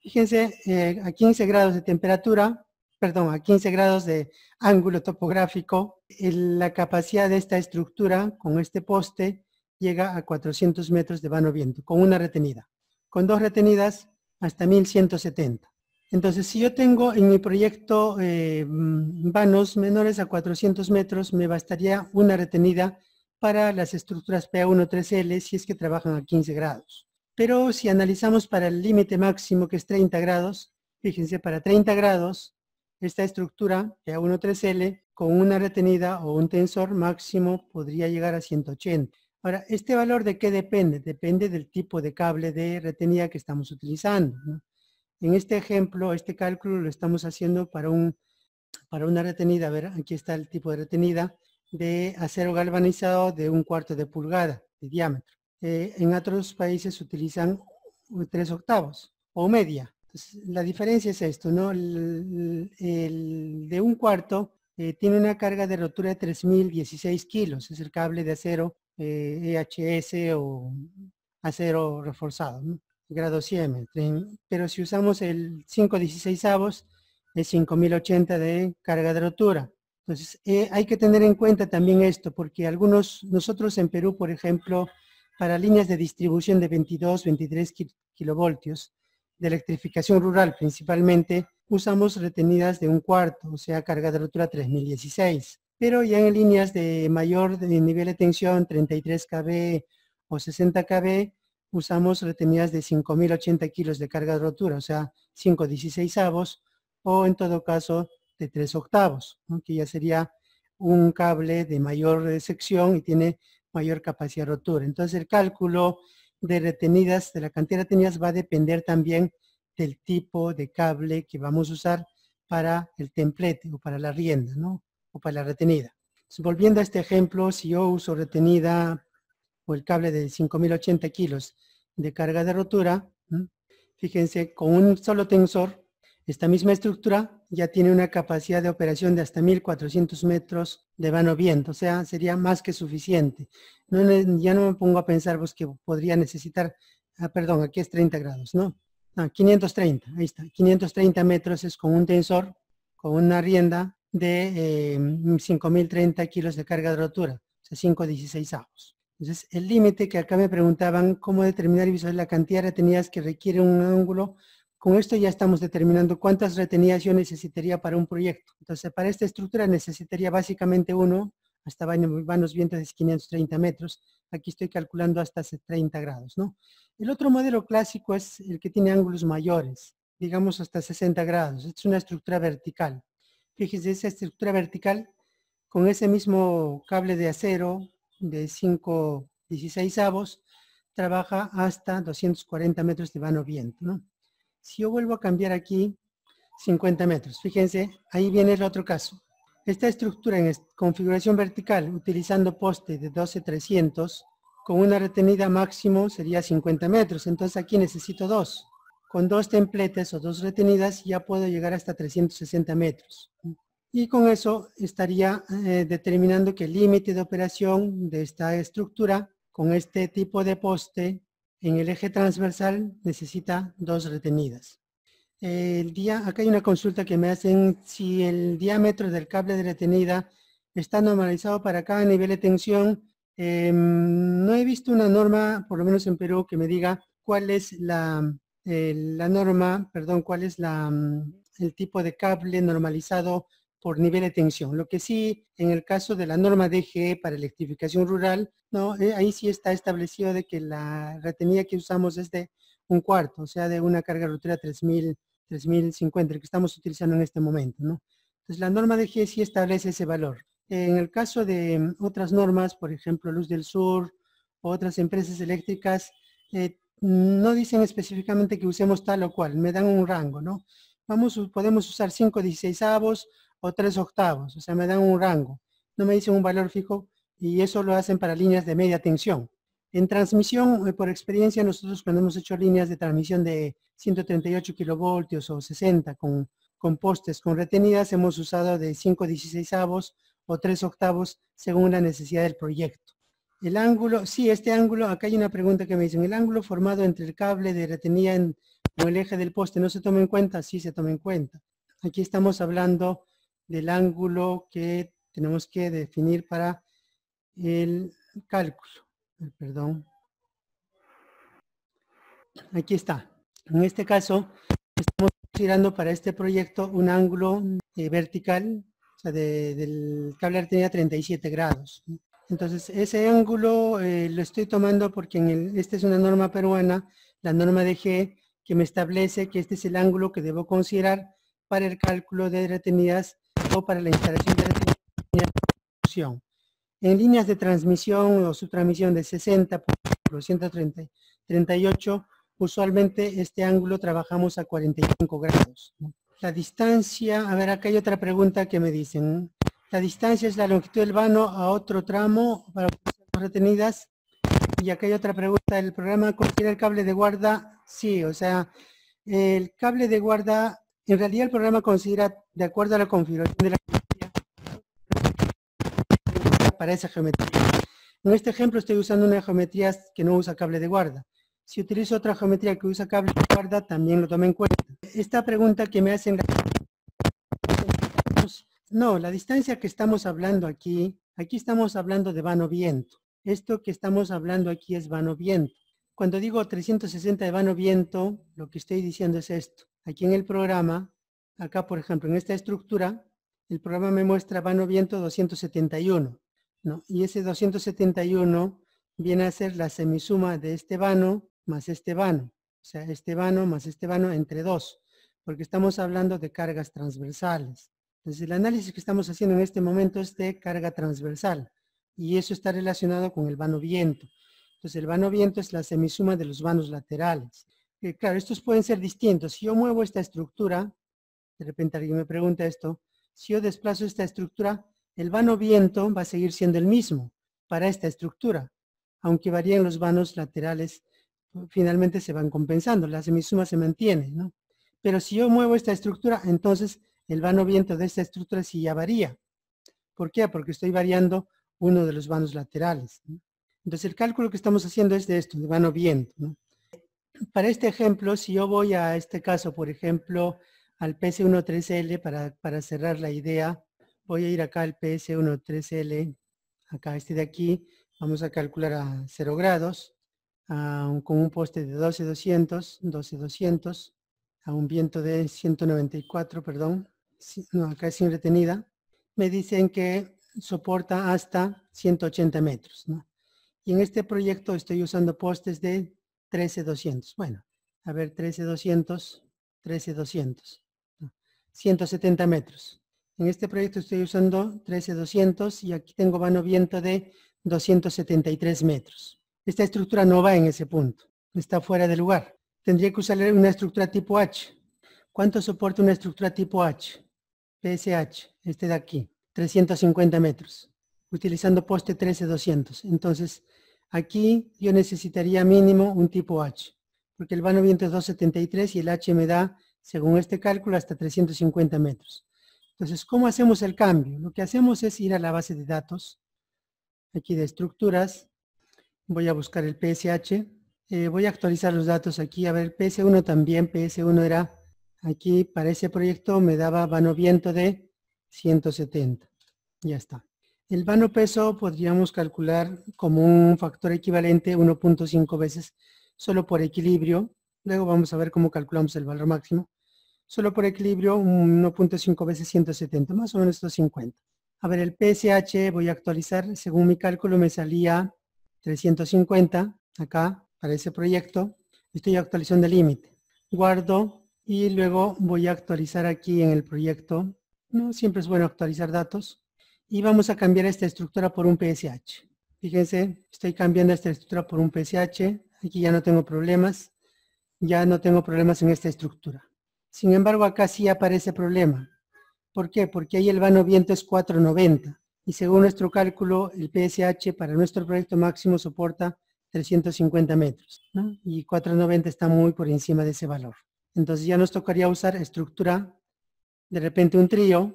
Fíjense, eh, a 15 grados de temperatura, perdón, a 15 grados de ángulo topográfico, la capacidad de esta estructura con este poste llega a 400 metros de vano viento, con una retenida. Con dos retenidas, hasta 1170. Entonces, si yo tengo en mi proyecto eh, vanos menores a 400 metros, me bastaría una retenida para las estructuras p 13 l si es que trabajan a 15 grados. Pero si analizamos para el límite máximo que es 30 grados, fíjense, para 30 grados, esta estructura pa 13 l con una retenida o un tensor máximo podría llegar a 180. Ahora, ¿este valor de qué depende? Depende del tipo de cable de retenida que estamos utilizando. En este ejemplo, este cálculo lo estamos haciendo para, un, para una retenida. A ver, aquí está el tipo de retenida de acero galvanizado de un cuarto de pulgada de diámetro. Eh, en otros países utilizan tres octavos o media. la diferencia es esto, ¿no? El, de un cuarto eh, tiene una carga de rotura de 3.016 kilos, es el cable de acero EHS e o acero reforzado, grado 100. Pero si usamos el 516 avos, es 5.080 de carga de rotura. Entonces, eh, hay que tener en cuenta también esto, porque algunos, nosotros en Perú, por ejemplo, para líneas de distribución de 22, 23 kilovoltios, de electrificación rural principalmente, usamos retenidas de un cuarto, o sea, carga de rotura 3016. Pero ya en líneas de mayor nivel de tensión, 33 kV o 60 kV, usamos retenidas de 5.080 kilos de carga de rotura, o sea, 516 avos, o en todo caso, de 3 octavos, que ya sería un cable de mayor sección y tiene mayor capacidad de rotura. Entonces el cálculo de retenidas, de la cantidad de retenidas va a depender también del tipo de cable que vamos a usar para el templete o para la rienda, ¿no? O para la retenida. volviendo a este ejemplo, si yo uso retenida o el cable de 5080 kilos de carga de rotura, fíjense, con un solo tensor, esta misma estructura ya tiene una capacidad de operación de hasta 1400 metros de vano viento, o sea, sería más que suficiente. ya no me pongo a pensar pues, que podría necesitar, ah, perdón, aquí es 30 grados, ¿no? No, 530, ahí está, 530 metros es con un tensor, con una rienda de 5.030 em, kilos de carga de rotura, o sea, 516 avos. Entonces, el límite que acá me preguntaban, cómo determinar y visualizar la cantidad de tenías que requiere un ángulo con esto ya estamos determinando cuántas retenidas yo necesitaría para un proyecto. Entonces, para esta estructura necesitaría básicamente uno, hasta vanos vientos de 530 metros. Aquí estoy calculando hasta 30 grados, ¿no? El otro modelo clásico es el que tiene ángulos mayores, digamos hasta 60 grados. Es una estructura vertical. Fíjense, esa estructura vertical con ese mismo cable de acero de 5 16 avos trabaja hasta 240 metros de vano viento, ¿no? Si yo vuelvo a cambiar aquí 50 metros, fíjense, ahí viene el otro caso. Esta estructura en configuración vertical, utilizando poste de 12-300, con una retenida máximo sería 50 metros, entonces aquí necesito dos. Con dos templetes o dos retenidas ya puedo llegar hasta 360 metros. Y con eso estaría eh, determinando que el límite de operación de esta estructura con este tipo de poste en el eje transversal necesita dos retenidas. El día, acá hay una consulta que me hacen si el diámetro del cable de retenida está normalizado para cada nivel de tensión. Em, no he visto una norma, por lo menos en Perú, que me diga cuál es la, eh, la norma, perdón, cuál es la, mm, el tipo de cable normalizado por nivel de tensión. Lo que sí, en el caso de la norma DGE para electrificación rural, no, eh, ahí sí está establecido de que la retenida que usamos es de un cuarto, o sea, de una carga rotera 3000, 3050, el que estamos utilizando en este momento, ¿no? Entonces, la norma DGE sí establece ese valor. En el caso de mm, otras normas, por ejemplo, Luz del Sur, otras empresas eléctricas, eh, mm, no dicen específicamente que usemos tal o cual, me dan un rango, ¿no? Vamos, podemos usar 5 16 avos o tres octavos, o sea, me dan un rango, no me dicen un valor fijo y eso lo hacen para líneas de media tensión. En transmisión, eh, por experiencia, nosotros cuando hemos hecho líneas de transmisión de 138 kilovoltios o 60 con, postes, con retenidas, hemos usado de 5 16 avos o tres octavos según la necesidad del proyecto. El ángulo, sí, este ángulo, acá hay una pregunta que me dicen, el ángulo formado entre el cable de retenida o el eje del poste, ¿no se toma en cuenta? Sí, se toma en cuenta. Aquí estamos hablando del ángulo que tenemos que definir para el cálculo. Perdón. Aquí está. En este caso, estamos considerando para este proyecto un ángulo eh, vertical, o sea, del cable tenía 37 grados. Entonces, ese ángulo eh, lo estoy tomando porque en el, esta es una norma peruana, la norma de G, que me establece que este es el ángulo que debo considerar para el cálculo de retenidas para la instalación de la transmisión En líneas de transmisión o subtransmisión de 60 por 138, usualmente este ángulo trabajamos a 45 grados. La distancia, a ver, acá hay otra pregunta que me dicen. La distancia es la longitud del vano a otro tramo para retenidas. Y acá hay otra pregunta. ¿El programa considera el cable de guarda? Sí, o sea, el cable de guarda en realidad el programa considera, de acuerdo a la configuración de la geometría, para esa geometría. En este ejemplo estoy usando una geometría que no usa cable de guarda. Si utilizo otra geometría que usa cable de guarda, también lo tome en cuenta. Esta pregunta que me hacen... No, la distancia que estamos hablando aquí, aquí estamos hablando de vano-viento. Esto que estamos hablando aquí es vano-viento. Cuando digo 360 de vano-viento, lo que estoy diciendo es esto. Aquí en el programa, acá por ejemplo, en esta estructura, el programa me muestra vano viento 271. ¿no? Y ese 271 viene a ser la semisuma de este vano más este vano. O sea, este vano más este vano entre dos, porque estamos hablando de cargas transversales. Entonces, el análisis que estamos haciendo en este momento es de carga transversal y eso está relacionado con el vano viento. Entonces, el vano viento es la semisuma de los vanos laterales claro, estos pueden ser distintos. Si yo muevo esta estructura, de repente alguien me pregunta esto, si yo desplazo esta estructura, el vano viento va a seguir siendo el mismo para esta estructura, aunque varíen los vanos laterales, finalmente se van compensando, la semisuma se mantiene, ¿no? Pero si yo muevo esta estructura, entonces el vano viento de esta estructura sí ya varía. ¿Por qué? Porque estoy variando uno de los vanos laterales. Entonces el cálculo que estamos haciendo es de esto, de vano viento, ¿no? para este ejemplo, si yo voy a este caso, por ejemplo, al PS13L para, cerrar la idea, voy a ir acá al PS13L, acá este de aquí, vamos a calcular a 0 grados, con un poste de 12200, 12200, a un viento de 194, perdón, no, acá es sin retenida, me dicen que soporta hasta 180 metros. Y en este proyecto estoy usando postes de 13,200. Bueno, a ver, 13,200, 13,200. 170 metros. En este proyecto estoy usando 13,200 y aquí tengo vano viento de 273 metros. Esta estructura no va en ese punto, está fuera de lugar. Tendría que usar una estructura tipo H. ¿Cuánto soporta una estructura tipo H? PSH, este de aquí, 350 metros, utilizando poste 13200. Entonces, Aquí yo necesitaría mínimo un tipo H, porque el vano viento es 273 y el H me da, según este cálculo, hasta 350 metros. Entonces, ¿cómo hacemos el cambio? Lo que hacemos es ir a la base de datos, aquí de estructuras, voy a buscar el PSH, eh, voy a actualizar los datos aquí, a ver, PS1 también, PS1 era aquí, para ese proyecto me daba vano viento de 170, ya está. El vano peso podríamos calcular como un factor equivalente 1.5 veces solo por equilibrio. Luego vamos a ver cómo calculamos el valor máximo. Solo por equilibrio 1.5 veces 170, más o menos 250. A ver, el PSH voy a actualizar. Según mi cálculo me salía 350 acá para ese proyecto. Estoy actualizando el límite. Guardo y luego voy a actualizar aquí en el proyecto. ¿no? Siempre es bueno actualizar datos y vamos a cambiar esta estructura por un PSH. Fíjense, estoy cambiando esta estructura por un PSH. Aquí ya no tengo problemas. Ya no tengo problemas en esta estructura. Sin embargo, acá sí aparece problema. ¿Por qué? Porque ahí el vano viento es 490. Y según nuestro cálculo, el PSH para nuestro proyecto máximo soporta 350 metros. Y 490 está muy por encima de ese valor. Entonces ya nos tocaría usar estructura, de repente un trío,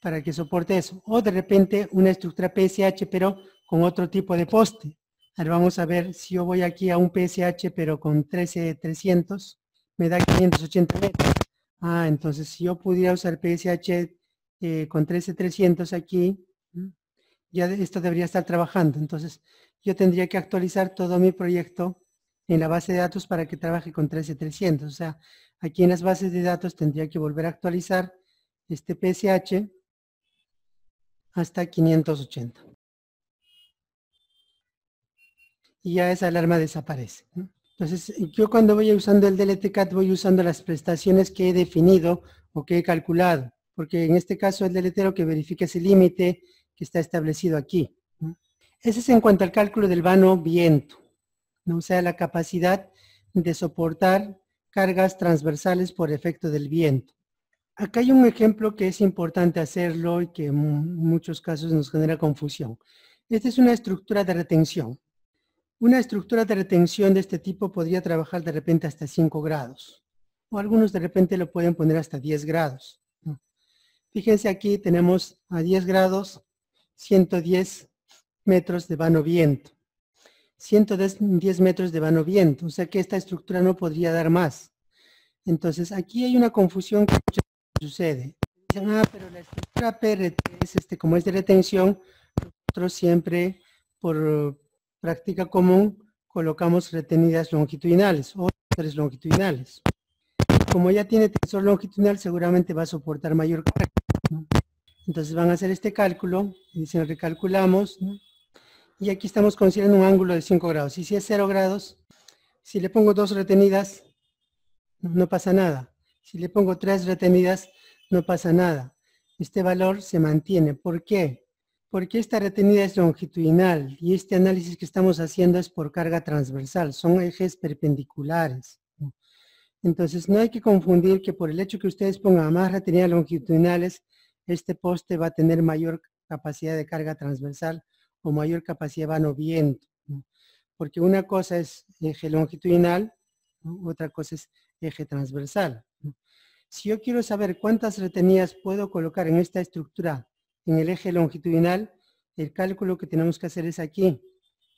para que soporte eso. O de repente una estructura PSH, pero con otro tipo de poste. Ahora vamos a ver si yo voy aquí a un PSH, pero con 13300, me da 580 metros. Ah, entonces si yo pudiera usar PSH eh, con 13300 aquí, ya esto debería estar trabajando. Entonces yo tendría que actualizar todo mi proyecto en la base de datos para que trabaje con 13300. O sea, aquí en las bases de datos tendría que volver a actualizar este PSH hasta 580. Y ya esa alarma desaparece. Entonces, yo cuando voy usando el DLT-CAT, voy usando las prestaciones que he definido o que he calculado, porque en este caso el deletero que verifica ese límite que está establecido aquí. Ese es en cuanto al cálculo del vano viento, ¿no? o sea, la capacidad de soportar cargas transversales por efecto del viento. Acá hay un ejemplo que es importante hacerlo y que en muchos casos nos genera confusión. Esta es una estructura de retención. Una estructura de retención de este tipo podría trabajar de repente hasta 5 grados. O algunos de repente lo pueden poner hasta 10 grados. Fíjense aquí tenemos a 10 grados 110 metros de vano viento. 110 metros de vano viento. O sea que esta estructura no podría dar más. Entonces, aquí hay una confusión que sucede? Dicen, ah, pero la estructura PRT es este, como es de retención, nosotros siempre por práctica común colocamos retenidas longitudinales o tres longitudinales. Como ya tiene tensor longitudinal, seguramente va a soportar mayor carga. Entonces van a hacer este cálculo, dicen recalculamos, ¿no? y aquí estamos considerando un ángulo de 5 grados. Y si es 0 grados, si le pongo dos retenidas, no pasa nada. Si le pongo tres retenidas, no pasa nada. Este valor se mantiene. ¿Por qué? Porque esta retenida es longitudinal y este análisis que estamos haciendo es por carga transversal. Son ejes perpendiculares. Entonces, no hay que confundir que por el hecho que ustedes pongan más retenidas longitudinales, este poste va a tener mayor capacidad de carga transversal o mayor capacidad vano-viento. Porque una cosa es eje longitudinal, otra cosa es eje transversal. Si yo quiero saber cuántas retenidas puedo colocar en esta estructura, en el eje longitudinal, el cálculo que tenemos que hacer es aquí,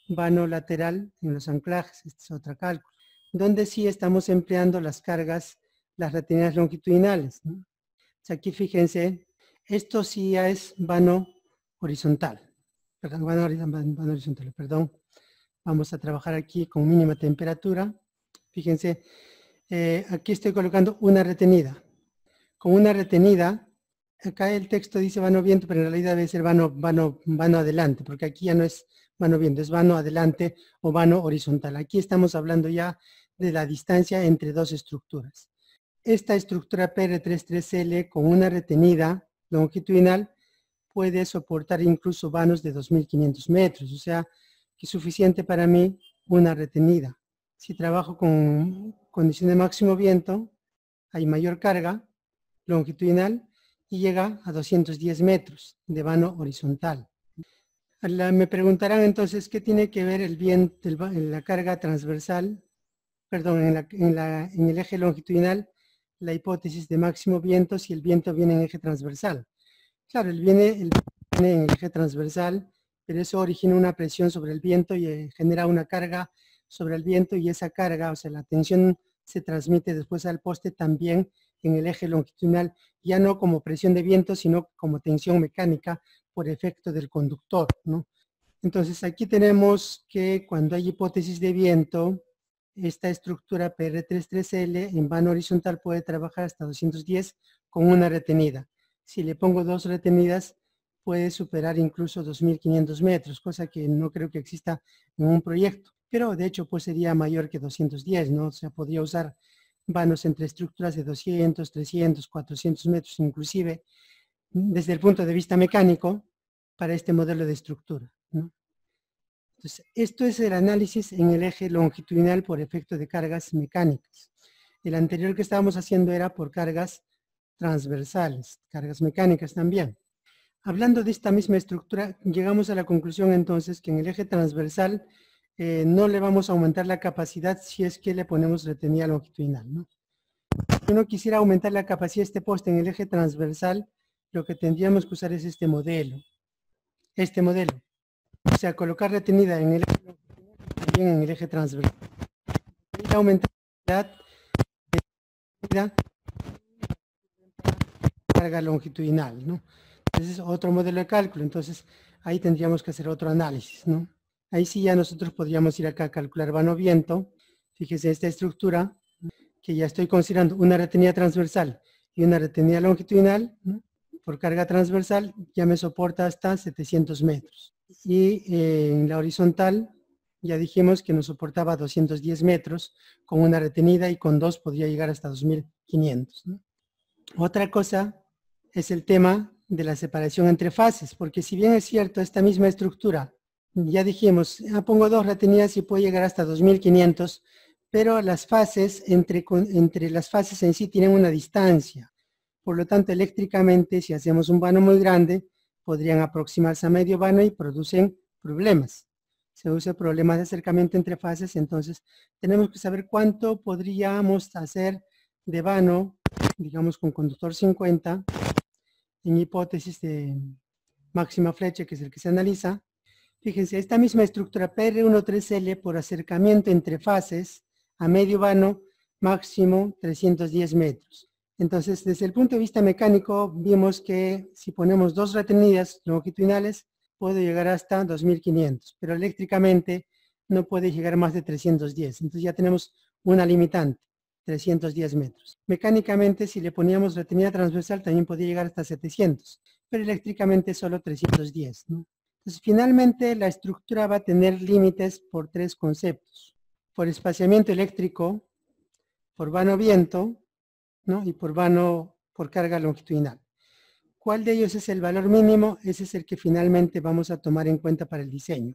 vano lateral en los anclajes, este es otro cálculo, donde sí estamos empleando las cargas, las retenidas longitudinales. aquí fíjense, esto sí ya es vano horizontal, perdón, vano horizontal, perdón. Vamos a trabajar aquí con mínima temperatura. Fíjense, eh, aquí estoy colocando una retenida. Con una retenida, acá el texto dice vano viento, pero en realidad debe ser vano, vano, vano adelante, porque aquí ya no es vano viento, es vano adelante o vano horizontal. Aquí estamos hablando ya de la distancia entre dos estructuras. Esta estructura PR33L con una retenida longitudinal puede soportar incluso vanos de 2.500 metros, o sea, que es suficiente para mí una retenida. Si trabajo con, condición de máximo viento, hay mayor carga longitudinal y llega a 210 metros de vano horizontal. me preguntarán entonces qué tiene que ver el viento, en la carga transversal, perdón, en, el eje longitudinal, la hipótesis de máximo viento si el viento viene en eje transversal. Claro, el, viene, viene en el eje transversal, pero eso origina una presión sobre el viento y eh, genera una carga sobre el viento y esa carga, o sea, la tensión se transmite después al poste también en el eje longitudinal, ya no como presión de viento, sino como tensión mecánica por efecto del conductor, ¿no? Entonces aquí tenemos que cuando hay hipótesis de viento, esta estructura PR33L en vano horizontal puede trabajar hasta 210 con una retenida. Si le pongo dos retenidas, puede superar incluso 2.500 metros, cosa que no creo que exista en un proyecto pero de hecho pues sería mayor que 210, ¿no? O sea, podría usar vanos entre estructuras de 200, 300, 400 metros inclusive, mm, desde el punto de vista mecánico, para este modelo de estructura. Entonces, esto es el análisis en el eje longitudinal por efecto de cargas mecánicas. El anterior que estábamos haciendo era por cargas transversales, cargas mecánicas también. Hablando de esta misma estructura, llegamos a la conclusión entonces que en el eje transversal eh, no le vamos a aumentar la capacidad si es que le ponemos retenida longitudinal. ¿no? Si uno quisiera aumentar la capacidad de este poste en el eje transversal, lo que tendríamos que usar es este modelo. Este modelo. O sea, colocar retenida en el eje y en el eje transversal. aumentar la de carga longitudinal. ¿no? Entonces, otro modelo de cálculo. Entonces, ahí tendríamos que hacer otro análisis. ¿no? Ahí sí ya nosotros podríamos ir acá a calcular vano viento. Fíjese esta estructura que ya estoy considerando una retenida transversal y una retenida longitudinal por carga transversal ya me soporta hasta 700 metros. Y eh, en la horizontal ya dijimos que nos soportaba 210 metros con una retenida y con dos podría llegar hasta 2500. Otra cosa es el tema de la separación entre fases, porque si bien es cierto, esta misma estructura ya dijimos, ah, pongo dos retenidas y puede llegar hasta 2500, pero las fases, entre, entre las fases en sí tienen una distancia. Por lo tanto, eléctricamente, si hacemos un vano muy grande, podrían aproximarse a medio vano y producen problemas. Se usa problemas de acercamiento entre fases, entonces tenemos que saber cuánto podríamos hacer de vano, digamos con conductor 50, en hipótesis de máxima flecha, que es el que se analiza, Fíjense, esta misma estructura PR13L por acercamiento entre fases a medio vano máximo 310 metros. Entonces, desde el punto de vista mecánico, vimos que si ponemos dos retenidas longitudinales, puede llegar hasta 2500, pero eléctricamente no puede llegar más de 310. Entonces ya tenemos una limitante, 310 metros. Mecánicamente, si le poníamos retenida transversal, también podía llegar hasta 700, pero eléctricamente solo 310. ¿no? Entonces, pues, finalmente, la estructura va a tener límites por tres conceptos. Por espaciamiento eléctrico, por vano-viento ¿no? y por vano por carga longitudinal. ¿Cuál de ellos es el valor mínimo? Ese es el que finalmente vamos a tomar en cuenta para el diseño.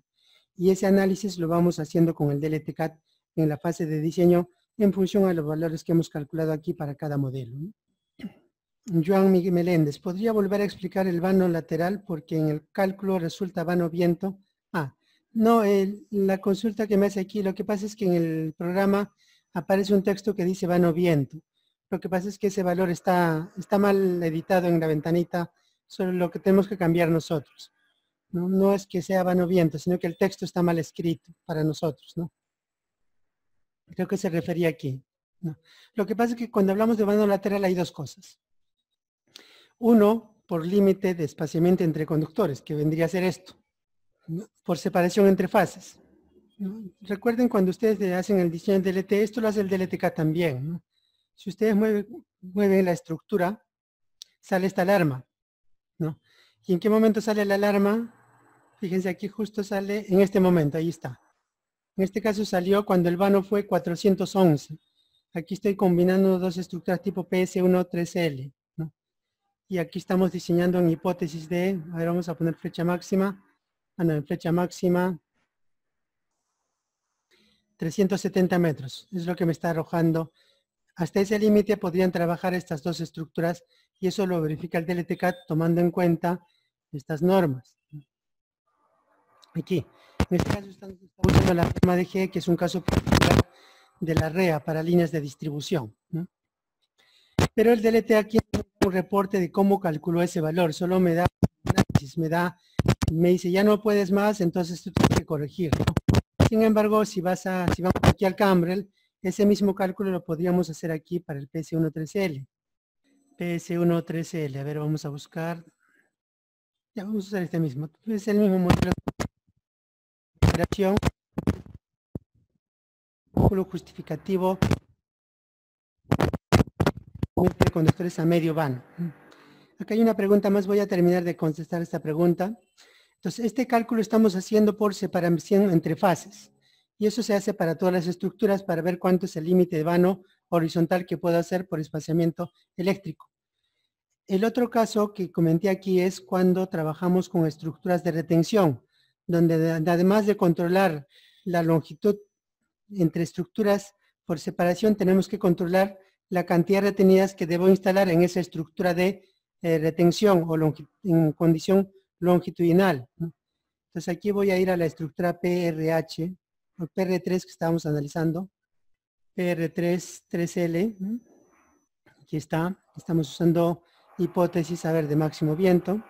Y ese análisis lo vamos haciendo con el DLTCAT en la fase de diseño en función a los valores que hemos calculado aquí para cada modelo. Joan Miguel Meléndez, ¿podría volver a explicar el vano lateral? Porque en el cálculo resulta vano viento. Ah, no, la consulta que me hace aquí, lo que pasa es que en el programa aparece un texto que dice vano viento. Lo que pasa es que ese valor está, mal editado en la ventanita sobre lo que tenemos que cambiar nosotros. No, es que sea vano viento, sino que el texto está mal escrito para nosotros, ¿no? Creo que se refería aquí. Lo que pasa es que cuando hablamos de vano lateral hay dos cosas. Uno, por límite de espaciamiento entre conductores, que vendría a ser esto, por separación entre fases. Recuerden cuando ustedes hacen el diseño del DLT, e esto lo hace el DLTK también. Si ustedes mueven, la estructura, sale esta alarma. ¿no? ¿Y en qué momento sale la alarma? Fíjense aquí justo sale en este momento, ahí está. En este caso salió cuando el vano fue 411. Aquí estoy combinando dos estructuras tipo PS1-3L y aquí estamos diseñando en hipótesis de, a ver, vamos a poner flecha máxima, ah, no, flecha máxima, 370 metros, es lo que me está arrojando. Hasta ese límite podrían trabajar estas dos estructuras y eso lo verifica el DLTCAT tomando en cuenta estas normas. Aquí, en este caso estamos usando la forma de G, que es un caso particular de la REA para líneas de distribución. Pero el DLT aquí un reporte de cómo calculó ese valor, solo me da análisis, me da, me dice, ya no puedes más, entonces tú tienes que corregir. Sin embargo, si vas a, si vamos aquí al Cambrel, ese mismo cálculo lo podríamos hacer aquí para el PS13L. PS13L, a ver, vamos a buscar. Ya vamos a usar este mismo. Es el mismo modelo de operación. Cálculo justificativo conductores a medio vano. Mm. Acá hay una pregunta más, voy a terminar de contestar esta pregunta. Entonces, este cálculo estamos haciendo por separación entre fases. Y eso se hace para todas las estructuras para ver cuánto es el límite de vano horizontal que puedo hacer por espaciamiento eléctrico. El otro caso que comenté aquí es cuando trabajamos con estructuras de retención, donde además de controlar la longitud entre estructuras por separación, tenemos que controlar la cantidad de retenidas que debo instalar en esa estructura de eh, retención o en condición longitudinal. Entonces aquí voy a ir a la estructura PRH, o PR3 que estábamos analizando, PR3, 3L, aquí está, estamos usando hipótesis, a ver, de máximo viento,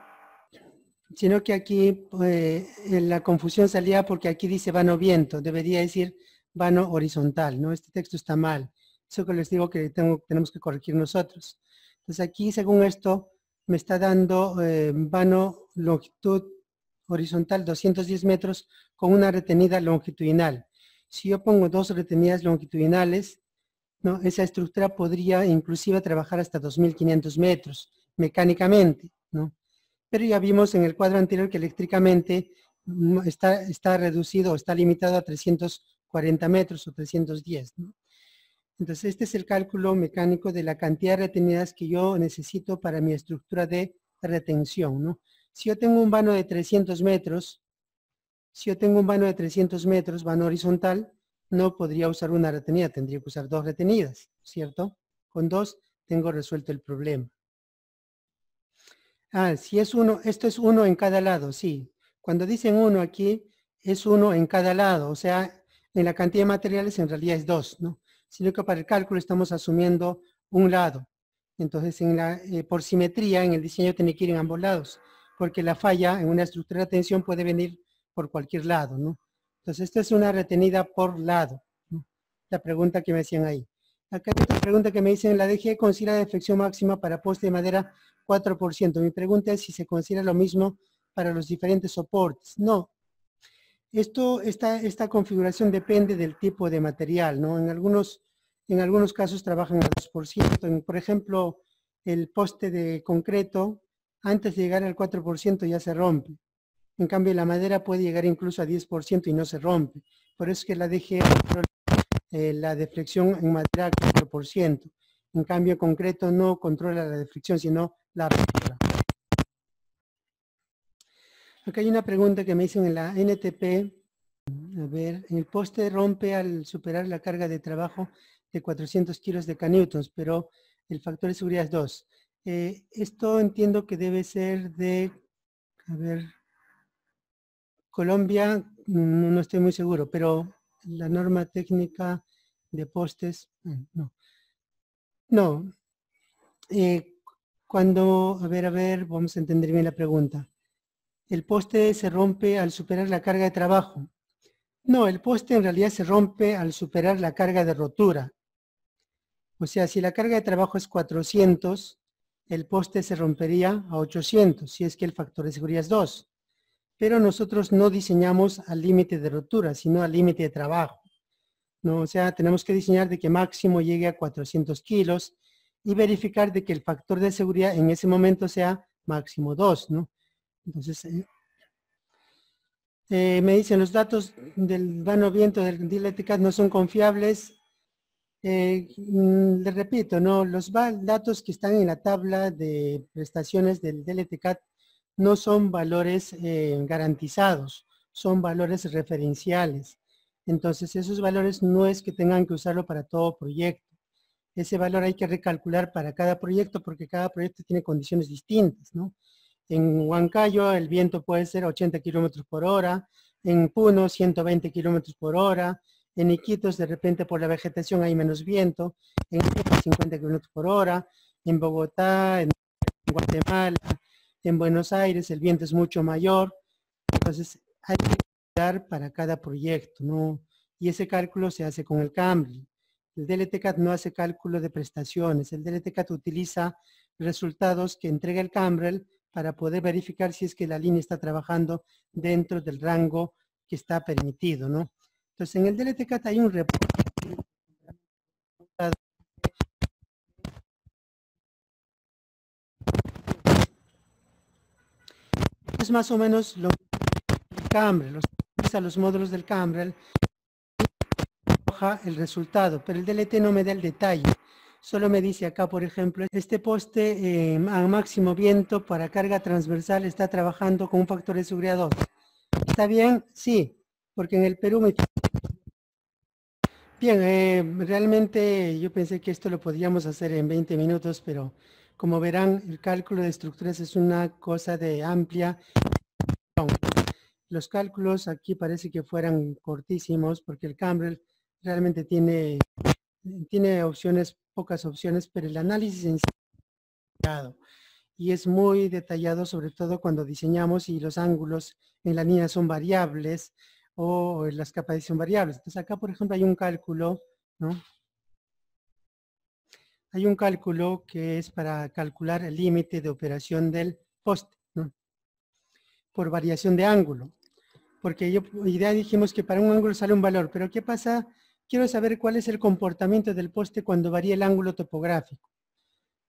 sino que aquí eh, la confusión salía porque aquí dice vano viento, debería decir vano horizontal, ¿no? Este texto está mal. Eso que les digo que tenemos que corregir nosotros. Entonces aquí, según esto, me está dando eh, vano longitud horizontal 210 metros con una retenida longitudinal. Si yo pongo dos retenidas longitudinales, ¿no? esa estructura podría inclusive trabajar hasta 2.500 metros mecánicamente. ¿no? Pero ya vimos en el cuadro anterior que eléctricamente mm, está, está reducido está limitado a 340 metros o 310. ¿no? Entonces, este es el cálculo mecánico de la cantidad de retenidas que yo necesito para mi estructura de retención, ¿no? Si yo tengo un vano de 300 metros, si yo tengo un vano de 300 metros, vano horizontal, no podría usar una retenida, tendría que usar dos retenidas, ¿cierto? Con dos tengo resuelto el problema. Ah, si es uno, esto es uno en cada lado, sí. Cuando dicen uno aquí, es uno en cada lado, o sea, en la cantidad de materiales en realidad es dos, ¿no? sino que para el cálculo estamos asumiendo un lado. Entonces, en la, eh, por simetría, en el diseño tiene que ir en ambos lados, porque la falla en una estructura de tensión puede venir por cualquier lado, ¿no? Entonces, esta es una retenida por lado, la pregunta que me hacían ahí. Acá hay otra pregunta que me dicen, la DG considera deflexión máxima para poste de madera 4%. Mi pregunta es si se considera lo mismo para los diferentes soportes. No, esto, esta, esta configuración depende del tipo de material, ¿no? En algunos, en algunos casos trabajan al 2%. por ejemplo, el poste de concreto, antes de llegar al 4% ya se rompe. En cambio, la madera puede llegar incluso a 10% y no se rompe. Por eso es que la DGE eh, la deflexión en madera al 4%. En cambio, concreto no controla la deflexión, sino la Acá hay una pregunta que me hicieron en la NTP. A ver, el poste rompe al superar la carga de trabajo de 400 kilos de Newtons, pero el factor de seguridad es 2. Eh, esto entiendo que debe ser de, a ver, Colombia, no, estoy muy seguro, pero la norma técnica de postes, eh, no. No. Eh, cuando, a ver, a ver, vamos a entender bien la pregunta el poste se rompe al superar la carga de trabajo. No, el poste en realidad se rompe al superar la carga de rotura. O sea, si la carga de trabajo es 400, el poste se rompería a 800, si es que el factor de seguridad es 2. Pero nosotros no diseñamos al límite de rotura, sino al límite de trabajo. ¿no? O sea, tenemos que diseñar de que máximo llegue a 400 kilos y verificar de que el factor de seguridad en ese momento sea máximo 2, ¿no? Entonces, eh, eh, me dicen los datos del vano viento del DLTCAT no son confiables. Eh, mm, le repito, no, los datos que están en la tabla de prestaciones del DLTCAT no son valores garantizados, son valores referenciales. Entonces, esos valores no es que tengan que usarlo para todo proyecto. Ese valor hay que recalcular para cada proyecto porque cada proyecto tiene condiciones distintas, ¿no? En Huancayo el viento puede ser 80 kilómetros por hora, en Puno 120 kilómetros por hora, en Iquitos de repente por la vegetación hay menos viento, en 50 kilómetros por hora, en Bogotá, en Guatemala, en Buenos Aires el viento es mucho mayor, entonces hay que dar para cada proyecto, ¿no? Y ese cálculo se hace con el Cambrel. El DLTCAT no hace cálculo de prestaciones, el DLTCAT utiliza resultados que entrega el CAMBREL para poder verificar si es que la línea está trabajando dentro del rango que está permitido, ¿no? Entonces, en el DLTCAT hay un reporte es más o menos lo que los, a los módulos del Cambrel, el resultado, pero el DLT no me da el detalle. Solo me dice acá, por ejemplo, este poste eh, a máximo viento para carga transversal está trabajando con un factor de seguridad ¿Está bien? Sí, porque en el Perú me... Bien, eh, realmente yo pensé que esto lo podríamos hacer en 20 minutos, pero como verán, el cálculo de estructuras es una cosa de amplia. Los cálculos aquí parece que fueran cortísimos porque el Campbell realmente tiene tiene opciones, pocas opciones, pero el análisis en sí y es muy detallado, sobre todo cuando diseñamos y los ángulos en la línea son variables o las capas son variables. Entonces acá, por ejemplo, hay un cálculo, ¿no? Hay un cálculo que es para calcular el límite de operación del poste, ¿no? Por variación de ángulo. Porque yo, idea dijimos que para un ángulo sale un valor, pero ¿qué pasa quiero saber cuál es el comportamiento del poste cuando varía el ángulo topográfico.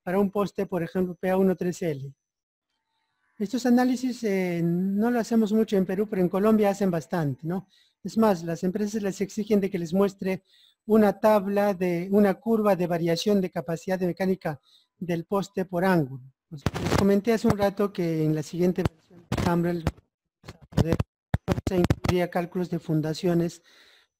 Para un poste, por ejemplo, PA13L. Estos análisis eh, no lo hacemos mucho en Perú, pero en Colombia hacen bastante, ¿no? Es más, las empresas les exigen de que les muestre una tabla de una curva de variación de capacidad de mecánica del poste por ángulo. Pues, les comenté hace un rato que en la siguiente versión de Campbell pues, pues, se incluiría cálculos de fundaciones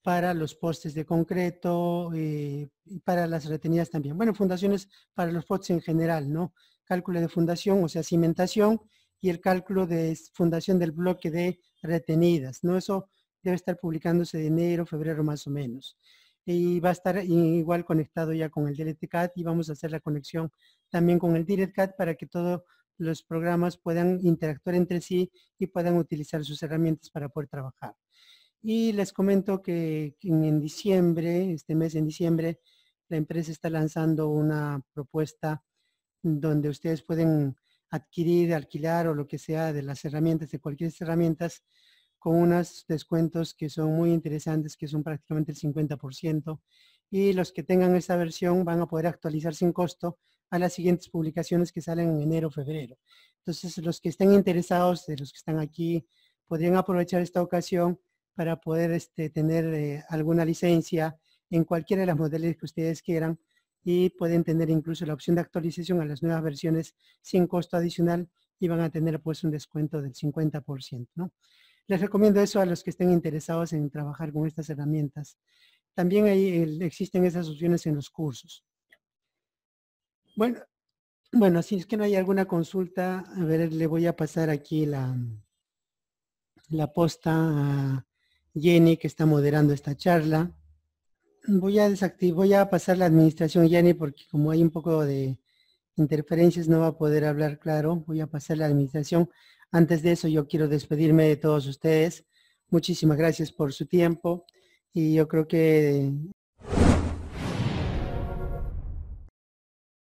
para los postes de concreto eh, y para las retenidas también. Bueno, fundaciones para los postes en general, ¿no? Cálculo de fundación, o sea, cimentación y el cálculo de fundación del bloque de retenidas, ¿no? Eso debe estar publicándose de enero, febrero más o menos. Y va a estar igual conectado ya con el DirectCAD y vamos a hacer la conexión también con el DirectCAD para que todos los programas puedan interactuar entre sí y puedan utilizar sus herramientas para poder trabajar. Y les comento que en diciembre, este mes en diciembre, la empresa está lanzando una propuesta donde ustedes pueden adquirir, alquilar o lo que sea de las herramientas, de cualquier herramientas, con unos descuentos que son muy interesantes, que son prácticamente el 50%. Y los que tengan esta versión van a poder actualizar sin costo a las siguientes publicaciones que salen en enero o febrero. Entonces, los que estén interesados, de los que están aquí, podrían aprovechar esta ocasión para poder este, tener eh, alguna licencia en cualquiera de las modelos que ustedes quieran y pueden tener incluso la opción de actualización a las nuevas versiones sin costo adicional y van a tener pues un descuento del 50%. Les recomiendo eso a los que estén interesados en trabajar con estas herramientas. También existen esas opciones en los cursos. Bueno, bueno, si es que no hay alguna consulta, a ver, le voy a pasar aquí la, la posta Jenny, que está moderando esta charla. Voy a desactivar, voy a pasar la administración, Jenny, porque como hay un poco de interferencias no va a poder hablar claro. Voy a pasar la administración. Antes de eso, yo quiero despedirme de todos ustedes. Muchísimas gracias por su tiempo y yo creo que